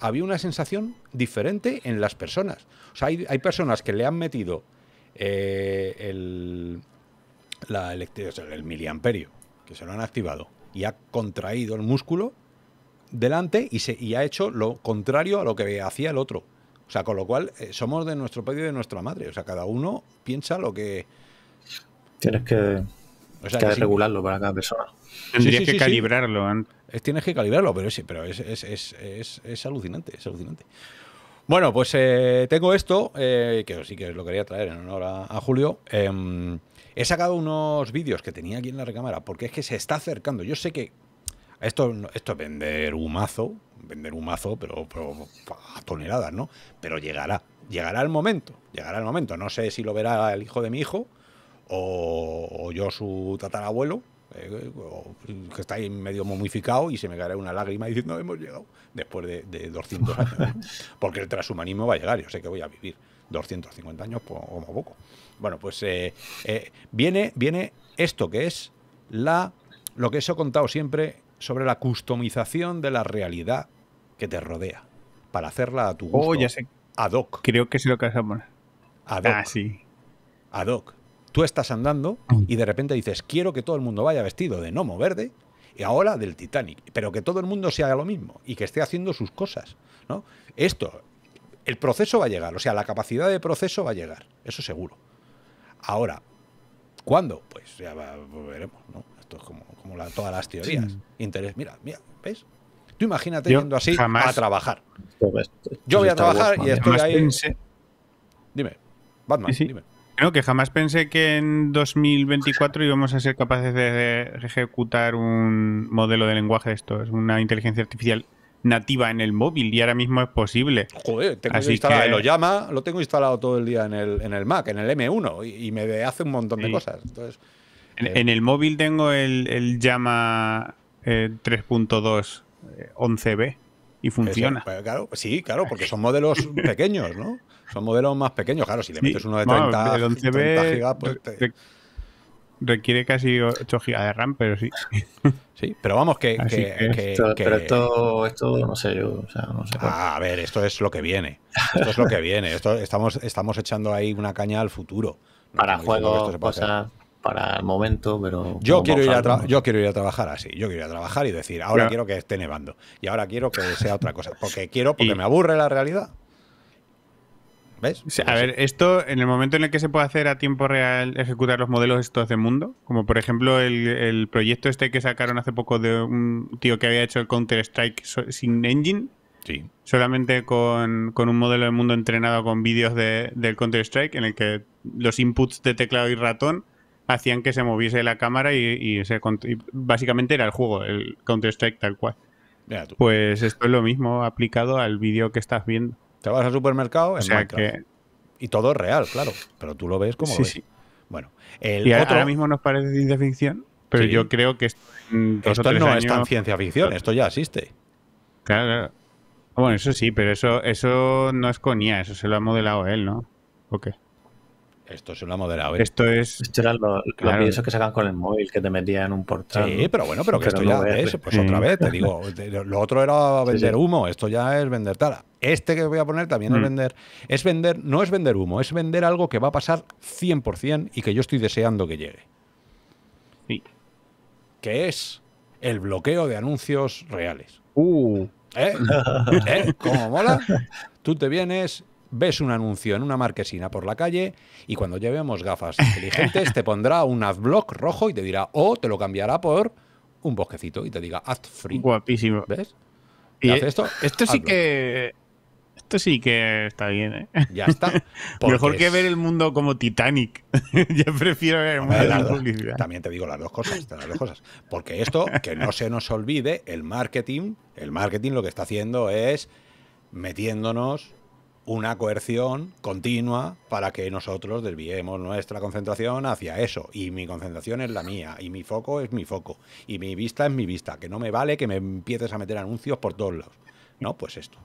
había una sensación diferente en las personas. O sea, hay, personas que le han metido eh, el, la el miliamperio, que se lo han activado, y ha contraído el músculo delante y, se, y ha hecho lo contrario a lo que hacía el otro. O sea, con lo cual eh, somos de nuestro padre y de nuestra madre. O sea, cada uno piensa lo que... Tienes que Tienes que, regularlo para cada persona. Tendrías que calibrarlo. Eh, tienes que calibrarlo, pero, sí, pero es, alucinante, es alucinante. Bueno, pues eh, tengo esto, eh, que sí que lo quería traer en honor a, Julio. Em, he sacado unos vídeos que tenía aquí en la recámara, porque es que se está acercando. Yo sé que esto, esto es vender humazo, vender humazo, pero, pero a toneladas, ¿no? Pero llegará, llegará el momento, llegará el momento. No sé si lo verá el hijo de mi hijo, o, yo su tatarabuelo, eh, que está ahí medio momificado y se me caerá una lágrima diciendo hemos llegado después de, 200 años. Porque el transhumanismo va a llegar, yo sé que voy a vivir 250 años como poco. Bueno, pues eh, eh, viene, viene esto que es la lo que os he contado siempre sobre la customización de la realidad que te rodea para hacerla a tu oh, gusto. Ad hoc. Creo que es lo que hacemos. Ad ah, sí. Ad hoc. Tú estás andando mm. y de repente dices, quiero que todo el mundo vaya vestido de gnomo verde y ahora del Titanic, pero que todo el mundo se haga lo mismo y que esté haciendo sus cosas. ¿no? Esto, el proceso va a llegar, o sea, la capacidad de proceso va a llegar, eso seguro. Ahora, ¿cuándo? Pues ya veremos, ¿no? Esto es como, todas las teorías. Interés, mira, mira, ¿ves? Tú imagínate yendo así a trabajar. Yo voy a trabajar y estoy ahí. Dime, Batman, dime. No, que jamás pensé que en 2024 íbamos a ser capaces de ejecutar un modelo de lenguaje esto, es una inteligencia artificial nativa en el móvil y ahora mismo es posible. Joder, tengo lo llama, lo tengo instalado todo el día en el, en el Mac, en el M1 y, me hace un montón de cosas. Entonces, eh, en, el móvil tengo el, el llama 3.2 eh, 11b eh, y funciona. Pues, sí, claro, porque son modelos pequeños, ¿no? Son modelos más pequeños, claro, si le metes uno de 30, gigas, pues Requiere casi 8 gigas de RAM, pero sí. Sí, pero vamos, que. pero esto, no sé yo. Ah, a ver, esto es lo que viene. Esto es lo que viene. estamos, estamos echando ahí una caña al futuro. para juegos, cosas para el momento, pero... Yo quiero, ir a yo quiero ir a trabajar así, yo quiero ir a trabajar y decir, ahora quiero que esté nevando y ahora quiero que sea otra cosa, porque quiero, porque me aburre la realidad. Pues a ver, esto, en el momento en el que se puede hacer a tiempo real ejecutar los modelos estos de mundo, como por ejemplo el, proyecto este que sacaron hace poco de un tío que había hecho el Counter-Strike sin engine, solamente con, un modelo de mundo entrenado con vídeos de, del Counter-Strike, en el que los inputs de teclado y ratón hacían que se moviese la cámara y, y básicamente era el juego, el Counter-Strike tal cual. Pues esto es lo mismo aplicado al vídeo que estás viendo. Te vas al supermercado Y todo es real, claro. Pero tú lo ves como ves. Bueno, el y otro... ahora mismo nos parece ciencia ficción, pero yo creo que esto, no es tan ciencia ficción, esto ya existe. Claro, claro. Bueno, eso sí, pero eso, eso no es coña, eso se lo ha modelado él, ¿no? ¿O qué? Esto es una moderada. ¿eh? Esto es. Esto era lo que sacan con el móvil que te metían en un portal. Sí, pero bueno, pero que esto ya es. Pues otra mm. vez, te digo. Lo otro era vender humo, esto ya es vender tala. Este que voy a poner también es mm. vender. Es vender, no es vender humo, es vender algo que va a pasar 100% y que yo estoy deseando que llegue. Sí. Que es el bloqueo de anuncios reales. Uh. ¿Eh? ¿Eh? ¿Cómo mola? Tú te vienes ves un anuncio en una marquesina por la calle y cuando llevemos gafas inteligentes te pondrá un adblock rojo y te dirá, o te lo cambiará por un bosquecito y te diga ad free. Guapísimo. ¿Ves? Y esto? Esto sí que. Esto sí que está bien, ¿eh? Ya está. Mejor que ver el mundo como Titanic. Yo prefiero ver el mundo la También te digo las dos cosas, las dos cosas. Porque esto, que no se nos olvide, el marketing, el marketing lo que está haciendo es metiéndonos una coerción continua para que nosotros desviemos nuestra concentración hacia eso. Y mi concentración es la mía, y mi foco es mi foco, y mi vista es mi vista, que no me vale que me empieces a meter anuncios por todos lados. No, pues esto.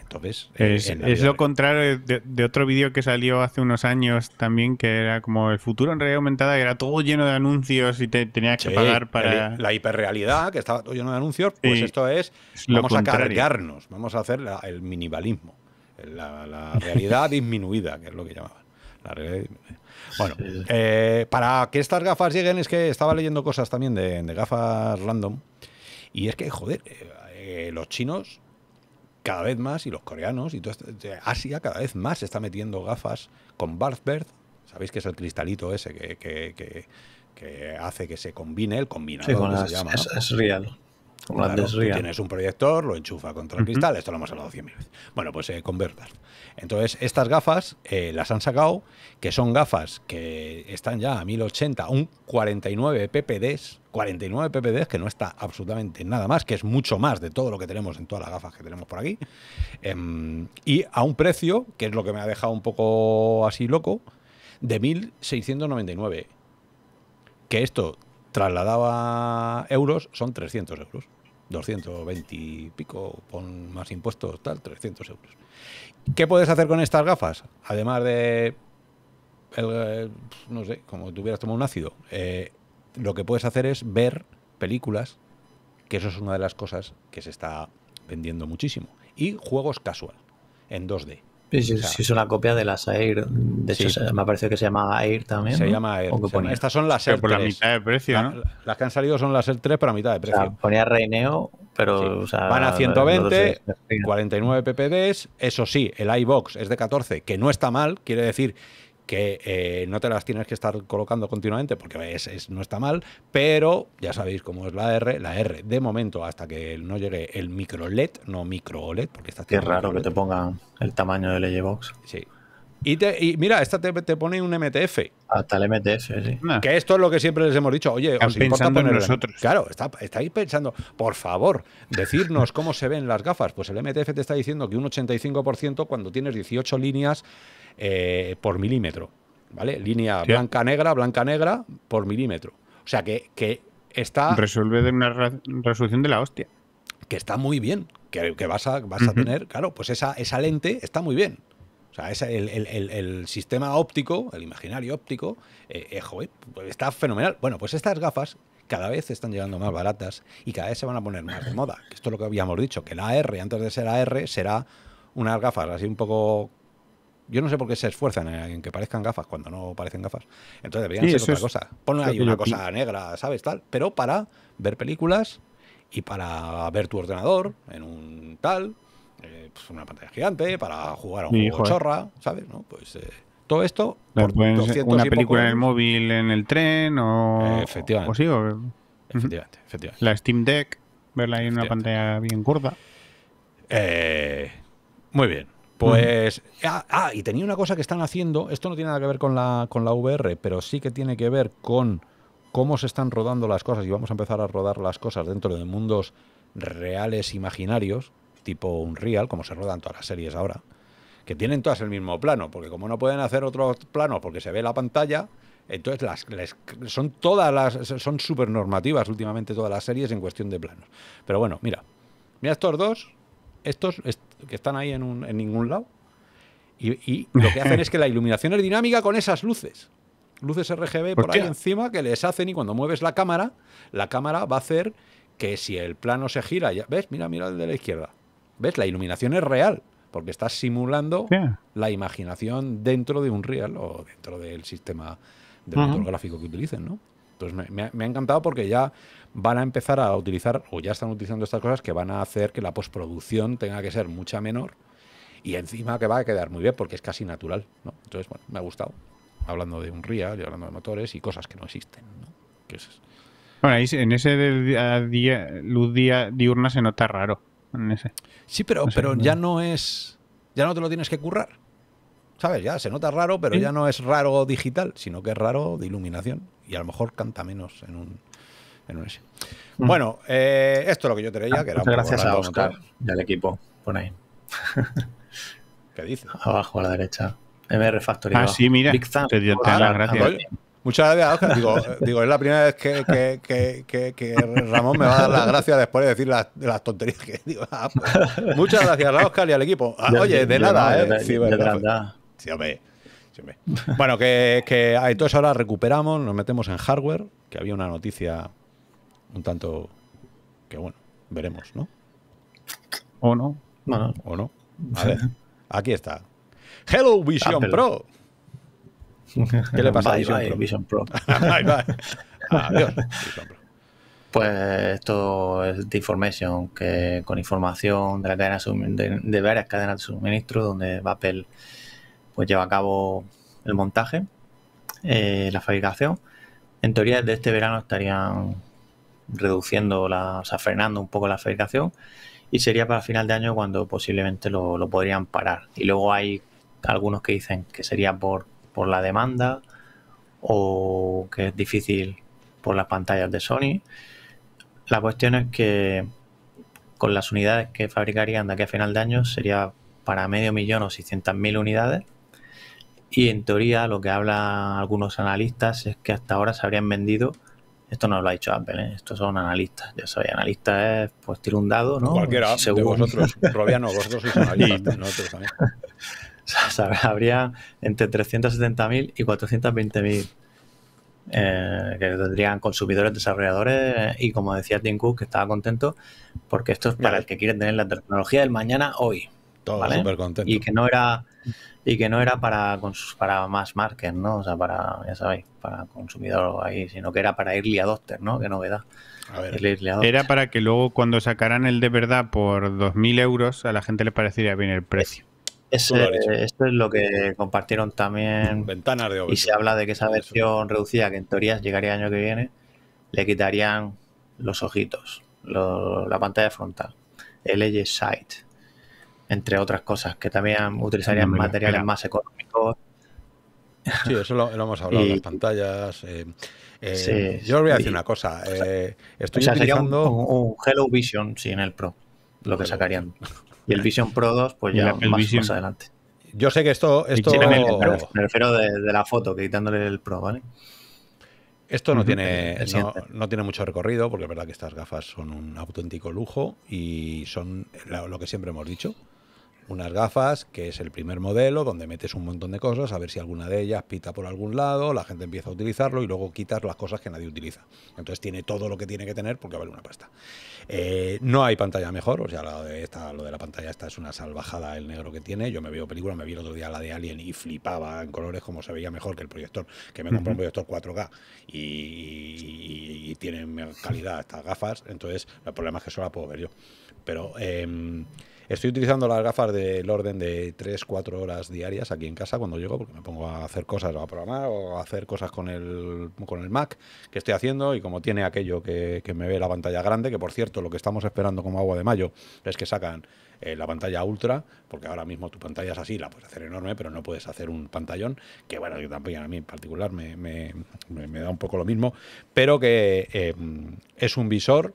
Entonces, es, lo contrario de, otro vídeo que salió hace unos años también, que era como el futuro en realidad aumentada, que era todo lleno de anuncios y te tenías que pagar para. la hiperrealidad, que estaba todo lleno de anuncios, pues esto es. vamos a cargarnos, vamos a hacer el minimalismo. La, realidad disminuida, que es lo que llamaban. La realidad disminuida. Bueno, eh, para que estas gafas lleguen es que estaba leyendo cosas también de, gafas random. Y es que, joder, eh, eh, los chinos cada vez más y los coreanos y todo Asia cada vez más se está metiendo gafas con Barthbird. Sabéis que es el cristalito ese que, que, hace que se combine, el combinador con las, es real tienes un proyector, lo enchufa contra el cristal, esto lo hemos hablado 100.000 veces. Bueno, pues eh, con Entonces, estas gafas eh, las han sacado, que son gafas que están ya a 1080, un 49 ppds, 49 ppds, que no está absolutamente nada más, que es mucho más de todo lo que tenemos en todas las gafas que tenemos por aquí, em, y a un precio, que es lo que me ha dejado un poco así loco, de 1699. Que esto trasladaba euros son 300 euros. 220 y pico, pon más impuestos, tal, 300 euros. ¿Qué puedes hacer con estas gafas? Además de, eh, no sé, como tuvieras tomado un ácido, eh, lo que puedes hacer es ver películas, que eso es una de las cosas que se está vendiendo muchísimo, y juegos casual, en 2D. Sí, es una copia de las Air. De hecho, me ha parecido que se llama Air también. Se llama Air. estas son las pero 3. mitad de precio, ¿no? las que han salido son las Air 3, para a mitad de precio. ponía Reineo, pero. Van a 120, 49 ppds. Eso sí, el iBox es de 14, que no está mal. Quiere decir que eh, no te las tienes que estar colocando continuamente porque es, no está mal, pero ya sabéis cómo es la R. La R, de momento, hasta que no llegue el micro LED, no micro OLED, porque está... Qué raro que te pongan el tamaño del E-Box. Sí, y, mira, esta te, pone un MTF. Hasta el MTF, sí. Ah. Que esto es lo que siempre les hemos dicho. Oye, os importa poner nosotros. Claro, está, estáis pensando, por favor, decirnos cómo se ven las gafas. Pues el MTF te está diciendo que un 85% cuando tienes 18 líneas eh, por milímetro. ¿Vale? Línea blanca-negra, blanca-negra por milímetro. O sea que, está. Resuelve de una resolución de la hostia. Que está muy bien. Que, vas, a, vas a tener, claro, pues esa, esa lente está muy bien. O sea, el, sistema óptico, el imaginario óptico, eh, eh, pues está fenomenal. Bueno, pues estas gafas cada vez están llegando más baratas y cada vez se van a poner más de moda. Esto es lo que habíamos dicho, que la AR, antes de ser AR, será unas gafas así un poco yo no sé por qué se esfuerzan en que parezcan gafas cuando no parecen gafas. Entonces deberían ser otra cosa. ponle ahí una cosa negra, ¿sabes? Tal, pero para ver películas y para ver tu ordenador en un tal, eh, pues una pantalla gigante, para jugar a un juego ¿eh? chorra, ¿sabes? ¿No? Pues eh, todo esto. Por una película en el móvil, en el tren o. Efectivamente. Efectivamente, efectivamente. La Steam Deck, verla ahí en una pantalla bien gorda. muy bien. Pues, ah, ah, y tenía una cosa que están haciendo, esto no tiene nada que ver con la, con la VR, pero sí que tiene que ver con cómo se están rodando las cosas y vamos a empezar a rodar las cosas dentro de mundos reales imaginarios, tipo Unreal, como se rodan todas las series ahora, que tienen todas el mismo plano, porque como no pueden hacer otro plano porque se ve la pantalla, entonces las, son todas las son súper normativas últimamente todas las series en cuestión de planos. Pero bueno, mira, mira estos dos estos que están ahí en, ningún lado. Y, lo que hacen es que la iluminación es dinámica con esas luces. Luces RGB por, ahí encima que les hacen y cuando mueves la cámara, la cámara va a hacer que si el plano se gira, ya, ¿ves? Mira, mira el de la izquierda. ¿Ves? La iluminación es real porque estás simulando la imaginación dentro de un real o dentro del sistema de motor gráfico que utilicen, ¿no? Entonces me, ha encantado porque ya van a empezar a utilizar, o ya están utilizando estas cosas, que van a hacer que la postproducción tenga que ser mucha menor y encima que va a quedar muy bien porque es casi natural. ¿no? Entonces, bueno, me ha gustado. Hablando de un real y hablando de motores y cosas que no existen. Bueno, ahí, en ese de día, luz día, diurna se nota raro. En ese. Sí, pero, pero ya no es. Ya no te lo tienes que currar. ¿Sabes? Ya se nota raro, pero ¿Eh? ya no es raro digital, sino que es raro de iluminación. Y a lo mejor canta menos en un, Mm. Bueno, eh, esto es lo que yo te leía. Ah, que era muchas gracias a Oscar y al equipo. Pon ahí. ¿Qué dices? Abajo a la derecha. MR Factory. Ah, sí, mira. Big Te, Muchas gracias, Oscar. Digo, es la primera vez que, que, que, Ramón me va a dar las gracias después de decir las, las tonterías que digo. Ah, pues, muchas gracias a Oscar y al equipo. Ah, oye, de nada, ¿eh? Sí, sí, hombre, sí, hombre. Bueno, que, entonces ahora recuperamos, nos metemos en hardware, que había una noticia un tanto que bueno, veremos, ¿no? O no. O no. A aquí está. Hello Vision Pro. ¿Qué le pasa a Vision, Vision Pro? bye. Adiós, Pues esto es de information, que con información de la cadena de, varias cadenas de suministro, donde Apple pues lleva a cabo el montaje, eh, la fabricación. En teoría, desde este verano estarían reduciendo, la, o sea, frenando un poco la fabricación y sería para final de año cuando posiblemente lo, podrían parar. Y luego hay algunos que dicen que sería por, por la demanda o que es difícil por las pantallas de Sony. La cuestión es que con las unidades que fabricarían de aquí a final de año sería para medio millón o 600.000 mil unidades. Y en teoría lo que hablan algunos analistas es que hasta ahora se habrían vendido esto no lo ha dicho Apple, ¿eh? estos son analistas. Yo soy analista, es pues tiro un dado, ¿no? Cualquiera, según vosotros. Robiano, vosotros sois analistas, también. habría entre 370.000 y 420.000 eh, que tendrían consumidores, desarrolladores y como decía Tim Cook, que estaba contento porque esto es para el que quiere tener la tecnología del mañana hoy. Todo súper contento. Y que no era y que no era para, para más market, ¿no? O sea, para, ya sabéis, para consumidor ahí, sino que era para early adopter, ¿no? Qué novedad. era para que luego cuando sacaran el de verdad por 2.000 euros a la gente le parecería bien el precio. esto es lo que compartieron también. Ventanas de Y se habla de que esa versión reducida, que en teoría llegaría el año que viene, le quitarían los ojitos, la pantalla frontal, el Edge Sight entre otras cosas, que también utilizarían materiales más económicos. Sí, eso lo, hemos hablado, las pantallas. Eh, eh, yo os voy a decir una cosa. Eh, estoy sacando un, Hello Vision, sí, en el Pro, lo que sacarían. Y el Vision Pro 2, pues ya más, más, adelante. Yo sé que esto... esto... me refiero de, la foto, quitándole el Pro, ¿vale? Esto no, tiene, no, tiene mucho recorrido, porque es verdad que estas gafas son un auténtico lujo y son lo que siempre hemos dicho unas gafas, que es el primer modelo, donde metes un montón de cosas, a ver si alguna de ellas pita por algún lado, la gente empieza a utilizarlo y luego quitas las cosas que nadie utiliza. Entonces tiene todo lo que tiene que tener porque vale una pasta. Eh, no hay pantalla mejor, o sea, lo de, esta, lo de la pantalla esta es una salvajada el negro que tiene. Yo me veo película me vi el otro día la de Alien y flipaba en colores como se veía mejor que el proyector, que me compré un proyector 4K y, tiene calidad estas gafas, entonces el problema es que solo la puedo ver yo. Pero... Em, Estoy utilizando las gafas del orden de 3-4 horas diarias aquí en casa cuando llego, porque me pongo a hacer cosas a programar o a hacer cosas con el, con el Mac que estoy haciendo y como tiene aquello que, me ve la pantalla grande, que por cierto lo que estamos esperando como agua de mayo es que sacan eh, la pantalla ultra, porque ahora mismo tu pantalla es así, la puedes hacer enorme, pero no puedes hacer un pantallón, que bueno, que también a mí en particular me, me, me, da un poco lo mismo, pero que eh, es un visor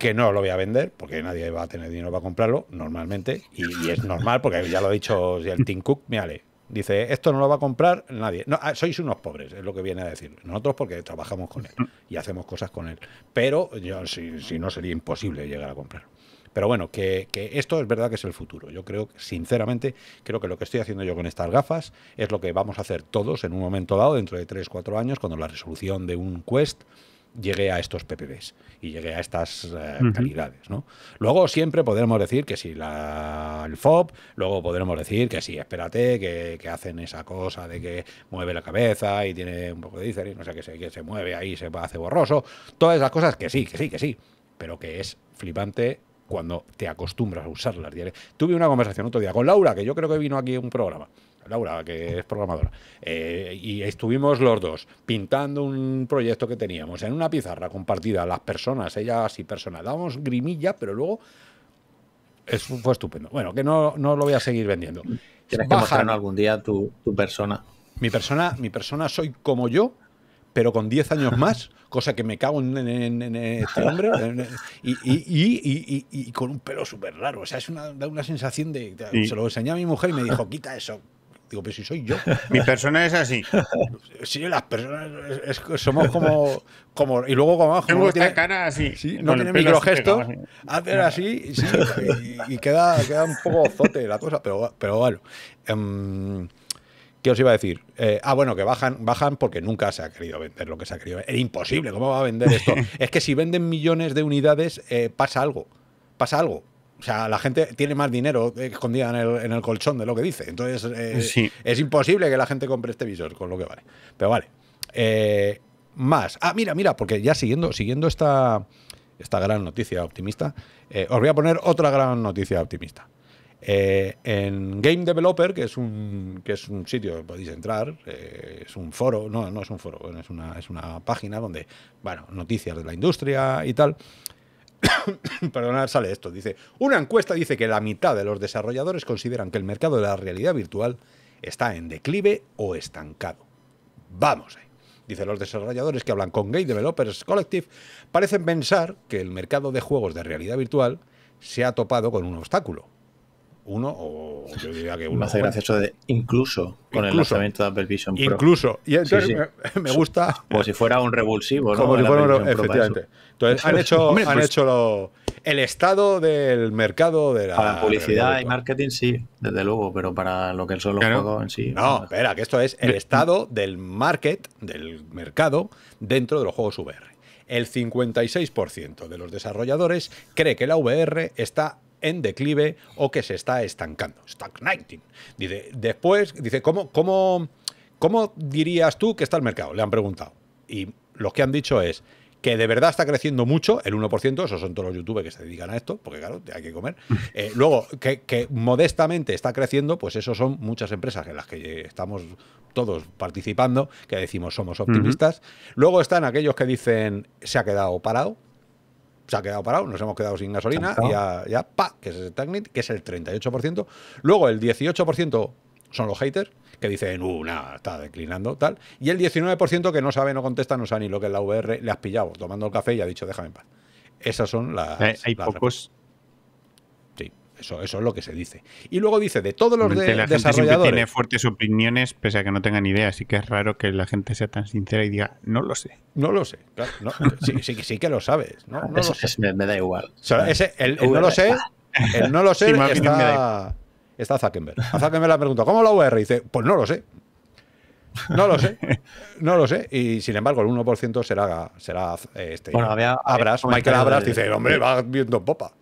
que no lo voy a vender porque nadie va a tener dinero para comprarlo normalmente y, es normal porque ya lo ha dicho el Tim Cook, mírale, dice, esto no lo va a comprar nadie. Ah, sois unos pobres, es lo que viene a decir. Nosotros porque trabajamos con él y hacemos cosas con él, pero si, no sería imposible llegar a comprar. Pero bueno, que, que, esto es verdad que es el futuro. Yo creo, sinceramente, creo que lo que estoy haciendo yo con estas gafas es lo que vamos a hacer todos en un momento dado, dentro de 3, 4 años, cuando la resolución de un Quest llegué a estos PPBs y llegué a estas eh, calidades. ¿no? Luego siempre podremos decir que si la, el FOB, luego podremos decir que sí, espérate, que, hacen esa cosa de que mueve la cabeza y tiene un poco de y no sé, qué se, que se mueve ahí, y se hace borroso, todas esas cosas que sí, que sí, que sí, pero que es flipante cuando te acostumbras a usarlas. Tuve una conversación otro día con Laura, que yo creo que vino aquí un programa. Laura, que es programadora, eh, y estuvimos los dos pintando un proyecto que teníamos en una pizarra compartida, las personas, ellas y personas, dábamos grimilla, pero luego fue estupendo. Bueno, que no, no lo voy a seguir vendiendo. Tienes que mostrarnos algún día tu, persona. Mi persona, mi persona soy como yo, pero con 10 años más, cosa que me cago en, este hombre, y, y, y, y, con un pelo súper raro. O sea, es una, da una sensación de... Se lo enseñé a mi mujer y me dijo, quita eso, Digo, pero si soy yo. Mi persona es así. Sí, las personas somos como, como. Y luego, como. esta tiene, cara así. no tiene microgestos. Hacer así, y, queda, queda un poco zote la cosa, pero, pero bueno. Em, ¿Qué os iba a decir? Eh, ah, bueno, que bajan, bajan porque nunca se ha querido vender lo que se ha querido. Era imposible, ¿cómo va a vender esto? es que si venden millones de unidades, eh, pasa algo. Pasa algo. O sea, la gente tiene más dinero escondida en el, colchón de lo que dice. Entonces, eh, es imposible que la gente compre este visor con lo que vale. Pero vale. Eh, más. Ah, mira, mira, porque ya siguiendo, siguiendo esta, esta gran noticia optimista, eh, os voy a poner otra gran noticia optimista. en Game Developer, que es un, que es un sitio podéis entrar, es un foro, no, no es un foro, es una, es una página donde, bueno, noticias de la industria y tal. perdón, sale esto. Dice, una encuesta dice que la mitad de los desarrolladores consideran que el mercado de la realidad virtual está en declive o estancado. Vamos. Dice, los desarrolladores que hablan con Game Developers Collective parecen pensar que el mercado de juegos de realidad virtual se ha topado con un obstáculo, uno o yo diría que uno. Me hace gracia eso de incluso con el lanzamiento de Apple Vision Incluso. Y entonces Me, gusta. Como si fuera un revulsivo, ¿no? Como si fuera un Efectivamente. Entonces han hecho, pues hecho el estado del mercado de la. publicidad y marketing, sí, desde luego, pero para lo que son los juegos en sí. no, espera, que esto es el estado del market, del mercado, dentro de los juegos VR el 56% de los desarrolladores cree que la VR está en declive o que se está estancando. Stagnating. Dice, después, dice, ¿cómo, cómo, cómo dirías tú que está el mercado? Le han preguntado. Y lo que han dicho es que de verdad está creciendo mucho, el 1%, esos son todos los youtubers que se dedican a esto, porque claro, hay que comer. Mm. Eh, luego, que, modestamente está creciendo, pues eso son muchas empresas en las que estamos todos participando, que decimos somos optimistas. Luego están aquellos que dicen se ha quedado parado, se ha quedado parado, nos hemos quedado sin gasolina y ya, ya, pa, que es el que es el 38%. Luego el 18% son los haters, que dicen, uh, nada, está declinando, tal. Y el 19% que no sabe, no contesta, no sabe ni lo que es la VR, le has pillado tomando el café y ha dicho, déjame en paz. Esas son las. hay pocos. Eso, eso es lo que se dice. Y luego dice, de todos los la gente desarrolladores... tiene fuertes opiniones pese a que no tengan idea, así que es raro que la gente sea tan sincera y diga, no lo sé. No lo sé, sí, que lo sabes. No, eso, me, da igual. el, no lo sé, no lo sé está, Zuckerberg. A Zuckerberg le pregunta, ¿cómo la UR? Y dice, pues no lo sé. No lo sé, no lo sé. Y sin embargo, el 1% será, será eh, este, bueno, había, Abras, Michael Abras dice, hombre, va viendo popa.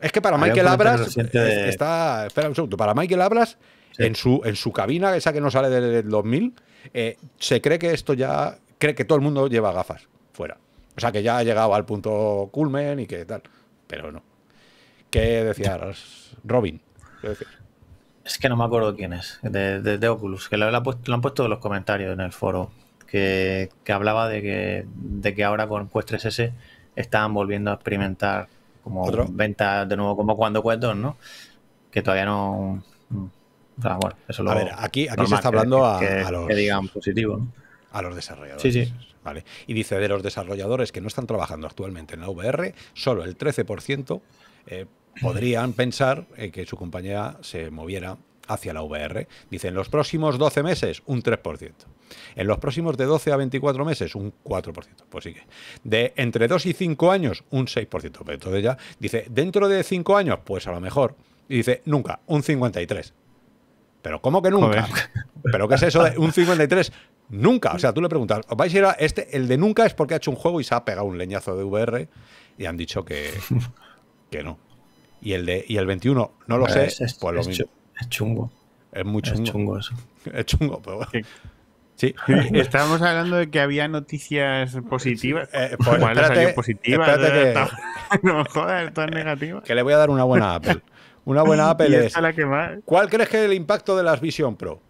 Es que para Michael Abras está. Espera un segundo. Para Michael Abras, en, su, en su cabina, esa que no sale del 2000, eh, se cree que esto ya. Cree que todo el mundo lleva gafas fuera. O sea, que ya ha llegado al punto culmen y que tal. Pero no. ¿Qué decías, Robin? Es que no me acuerdo quién es, de, Oculus, que lo, han puesto, en los comentarios en el foro, que, hablaba de que, ahora con Quest 3S estaban volviendo a experimentar como ¿Otro? venta, de nuevo, como cuando cuento, ¿no? Que todavía no. bueno, eso a ver, aquí, se está hablando a, los. Que digan positivo. A los desarrolladores. Sí, sí. Y dice de los desarrolladores que no están trabajando actualmente en la VR, solo el 13% eh, podrían pensar en que su compañía se moviera hacia la VR. Dice, en los próximos 12 meses, un 3%. En los próximos de 12 a 24 meses, un 4%. Pues sigue. De entre 2 y 5 años, un 6%. Pero entonces ya dice, dentro de 5 años, pues a lo mejor. Y dice, nunca, un 53. Pero ¿cómo que nunca? ¿Pero qué es eso de un 53? Nunca. O sea, tú le preguntas, vais a ir a este, el de nunca es porque ha hecho un juego y se ha pegado un leñazo de VR y han dicho que, que no. Y el de y el 21, no lo sé, pues lo mismo. Es chungo. Es mucho chungo. eso. Es chungo, pero bueno. Sí. Estábamos hablando de que había noticias positivas. Eh, pues positiva? no jodas, todo es negativo. Que le voy a dar una buena Apple. Una buena Apple es... ¿Cuál crees que es el impacto de las Vision Pro?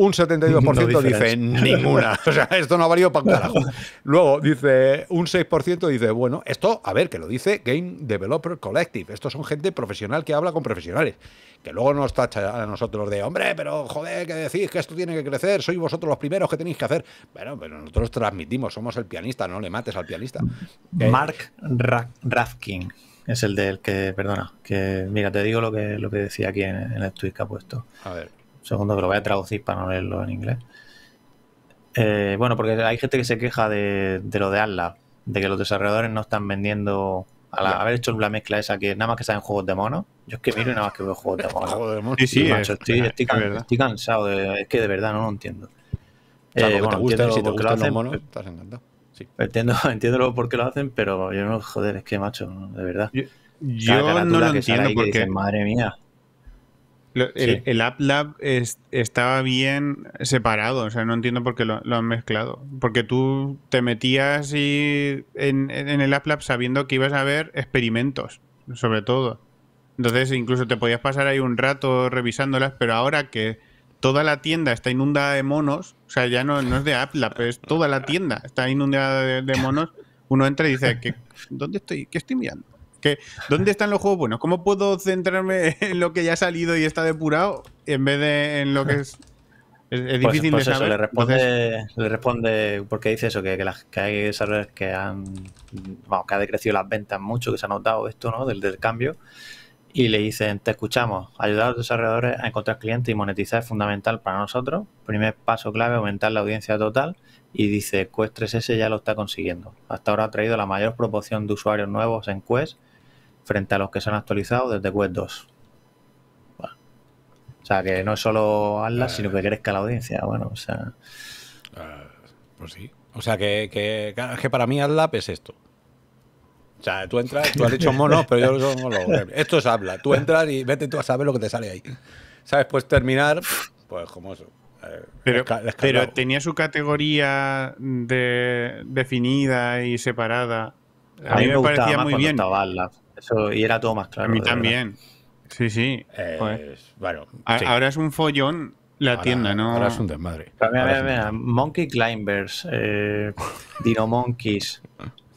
Un 72% dice ninguna. O sea, esto no ha valido para un carajo. Luego dice un 6% dice, bueno, esto, a ver, que lo dice Game Developer Collective. Esto son gente profesional que habla con profesionales. Que luego nos tacha a nosotros de, hombre, pero joder, que decís que esto tiene que crecer, sois vosotros los primeros que tenéis que hacer. Bueno, pero nosotros transmitimos, somos el pianista, no le mates al pianista. Eh, Mark Rathkin Rafkin es el del que, perdona, que mira, te digo lo que, lo que decía aquí en, en el tweet que ha puesto. A ver segundo que lo voy a traducir para no leerlo en inglés. Eh, bueno, porque hay gente que se queja de, lo de Atlas, de que los desarrolladores no están vendiendo a la, haber hecho la mezcla esa que nada más que salen juegos de mono. Yo es que miro y nada más que veo juegos de mono. Sí, sí, estoy, estoy, cansado, de, es que de verdad no lo entiendo. Eh, bueno, te gusta, entiendo si te, lo hacen, monos, estás encantado. Entiendo, entiendo por qué lo hacen, pero yo no, joder, es que macho, de verdad. Yo, no lo entiendo porque. Madre mía el, App Lab estaba bien separado, o sea, no entiendo por qué lo, han mezclado. Porque tú te metías y en, el App Lab sabiendo que ibas a ver experimentos, sobre todo. Entonces, incluso te podías pasar ahí un rato revisándolas, pero ahora que toda la tienda está inundada de monos, o sea, ya no, es de App Lab, es toda la tienda está inundada de, monos, uno entra y dice, ¿dónde estoy? ¿Qué estoy mirando? ¿Dónde están los juegos bueno ¿Cómo puedo centrarme en lo que ya ha salido y está depurado en vez de en lo que es... Es, pues, difícil pues de saber. le, responde, porque dice eso, que, que, que hay desarrolladores que han, bueno, que ha decrecido las ventas mucho, que se ha notado esto, ¿no? Del, del cambio. Y le dicen, te escuchamos, ayudar a los desarrolladores a encontrar clientes y monetizar es fundamental para nosotros. Primer paso clave, aumentar la audiencia total. Y dice, Quest 3S ya lo está consiguiendo. Hasta ahora ha traído la mayor proporción de usuarios nuevos en Quest frente a los que se han actualizado desde Quest 2. O sea, que no es solo Atlas, sino que crezca eh. la audiencia. Bueno, o sea. Eh, pues sí. O sea, que, que, que para mí Atlas es esto. O sea, tú entras, tú has dicho monos, pero yo no Esto es habla. Tú entras y vete tú a saber lo que te sale ahí. ¿Sabes? Pues terminar, pues como eso. Eh, pero, tenía su categoría definida y separada. A, mí, me, parecía muy bien y era todo más claro. A mí también. Sí, sí. Eh, bueno, Ahora es un follón la tienda, ¿no? Ahora es un desmadre. Mira, mira, mira, Monkey Climbers, eh, Dino Monkeys,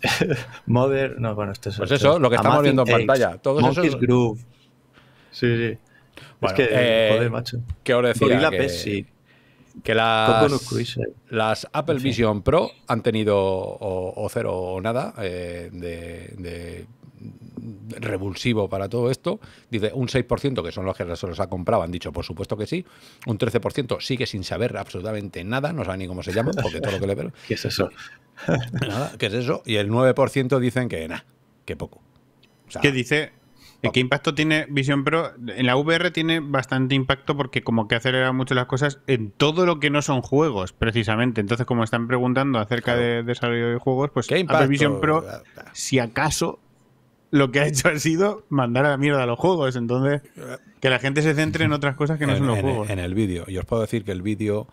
Mother. No, bueno, esto es. Pues eso, lo que estamos viendo en pantalla. Todos Monkeys esos... Groove. Sí, sí. es que, eh, joder, macho. ¿Qué hora decía? que, que las, las Apple Vision Pro han tenido o, cero o nada eh, de revulsivo para todo esto. Dice un 6%, que son los que se los ha comprado, han dicho por supuesto que sí. Un 13% sigue sin saber absolutamente nada, no sabe ni cómo se llama, porque todo lo que le veo. ¿Qué es eso? ¿qué es eso? Y el 9% dicen que nada, que poco. ¿Qué dice? ¿Qué impacto tiene Vision Pro? En la VR tiene bastante impacto porque como que acelera mucho las cosas en todo lo que no son juegos, precisamente. Entonces, como están preguntando acerca de desarrollo de juegos, pues ¿Qué impacto? Vision Pro, ah, ah. si acaso, lo que ha hecho ha sido mandar a la mierda los juegos. Entonces, que la gente se centre en otras cosas que no son los juegos. En el vídeo. Y os puedo decir que el vídeo.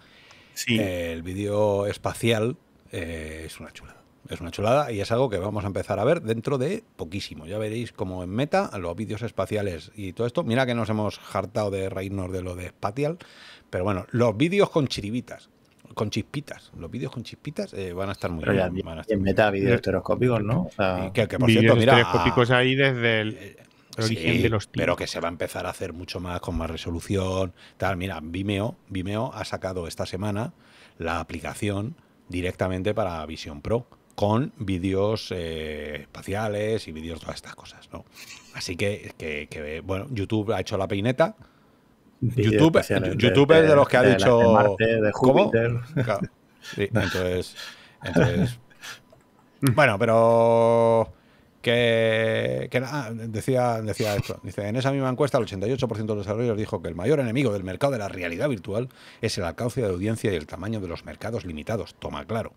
Eh, el vídeo espacial eh, es una chulada. Es una chulada y es algo que vamos a empezar a ver dentro de poquísimo. Ya veréis como en meta los vídeos espaciales y todo esto. Mira que nos hemos hartado de reírnos de lo de espacial, pero bueno, los vídeos con chiribitas, con chispitas. Los vídeos con chispitas eh, van a estar muy bien. en meta vídeos estereoscópicos, ¿no? ahí desde el, eh, de los Pero que se va a empezar a hacer mucho más, con más resolución. Tal, mira, Vimeo, Vimeo ha sacado esta semana la aplicación directamente para Vision Pro con vídeos eh, espaciales y vídeos todas estas cosas, ¿no? Así que, que, que, bueno, YouTube ha hecho la peineta, YouTube, de, los que ha dicho. De Sí, entonces. bueno, pero. Que, decía, decía esto. Dice, en esa misma encuesta, el 88% de los desarrolladores dijo que el mayor enemigo del mercado de la realidad virtual es el alcance de audiencia y el tamaño de los mercados limitados. Toma claro.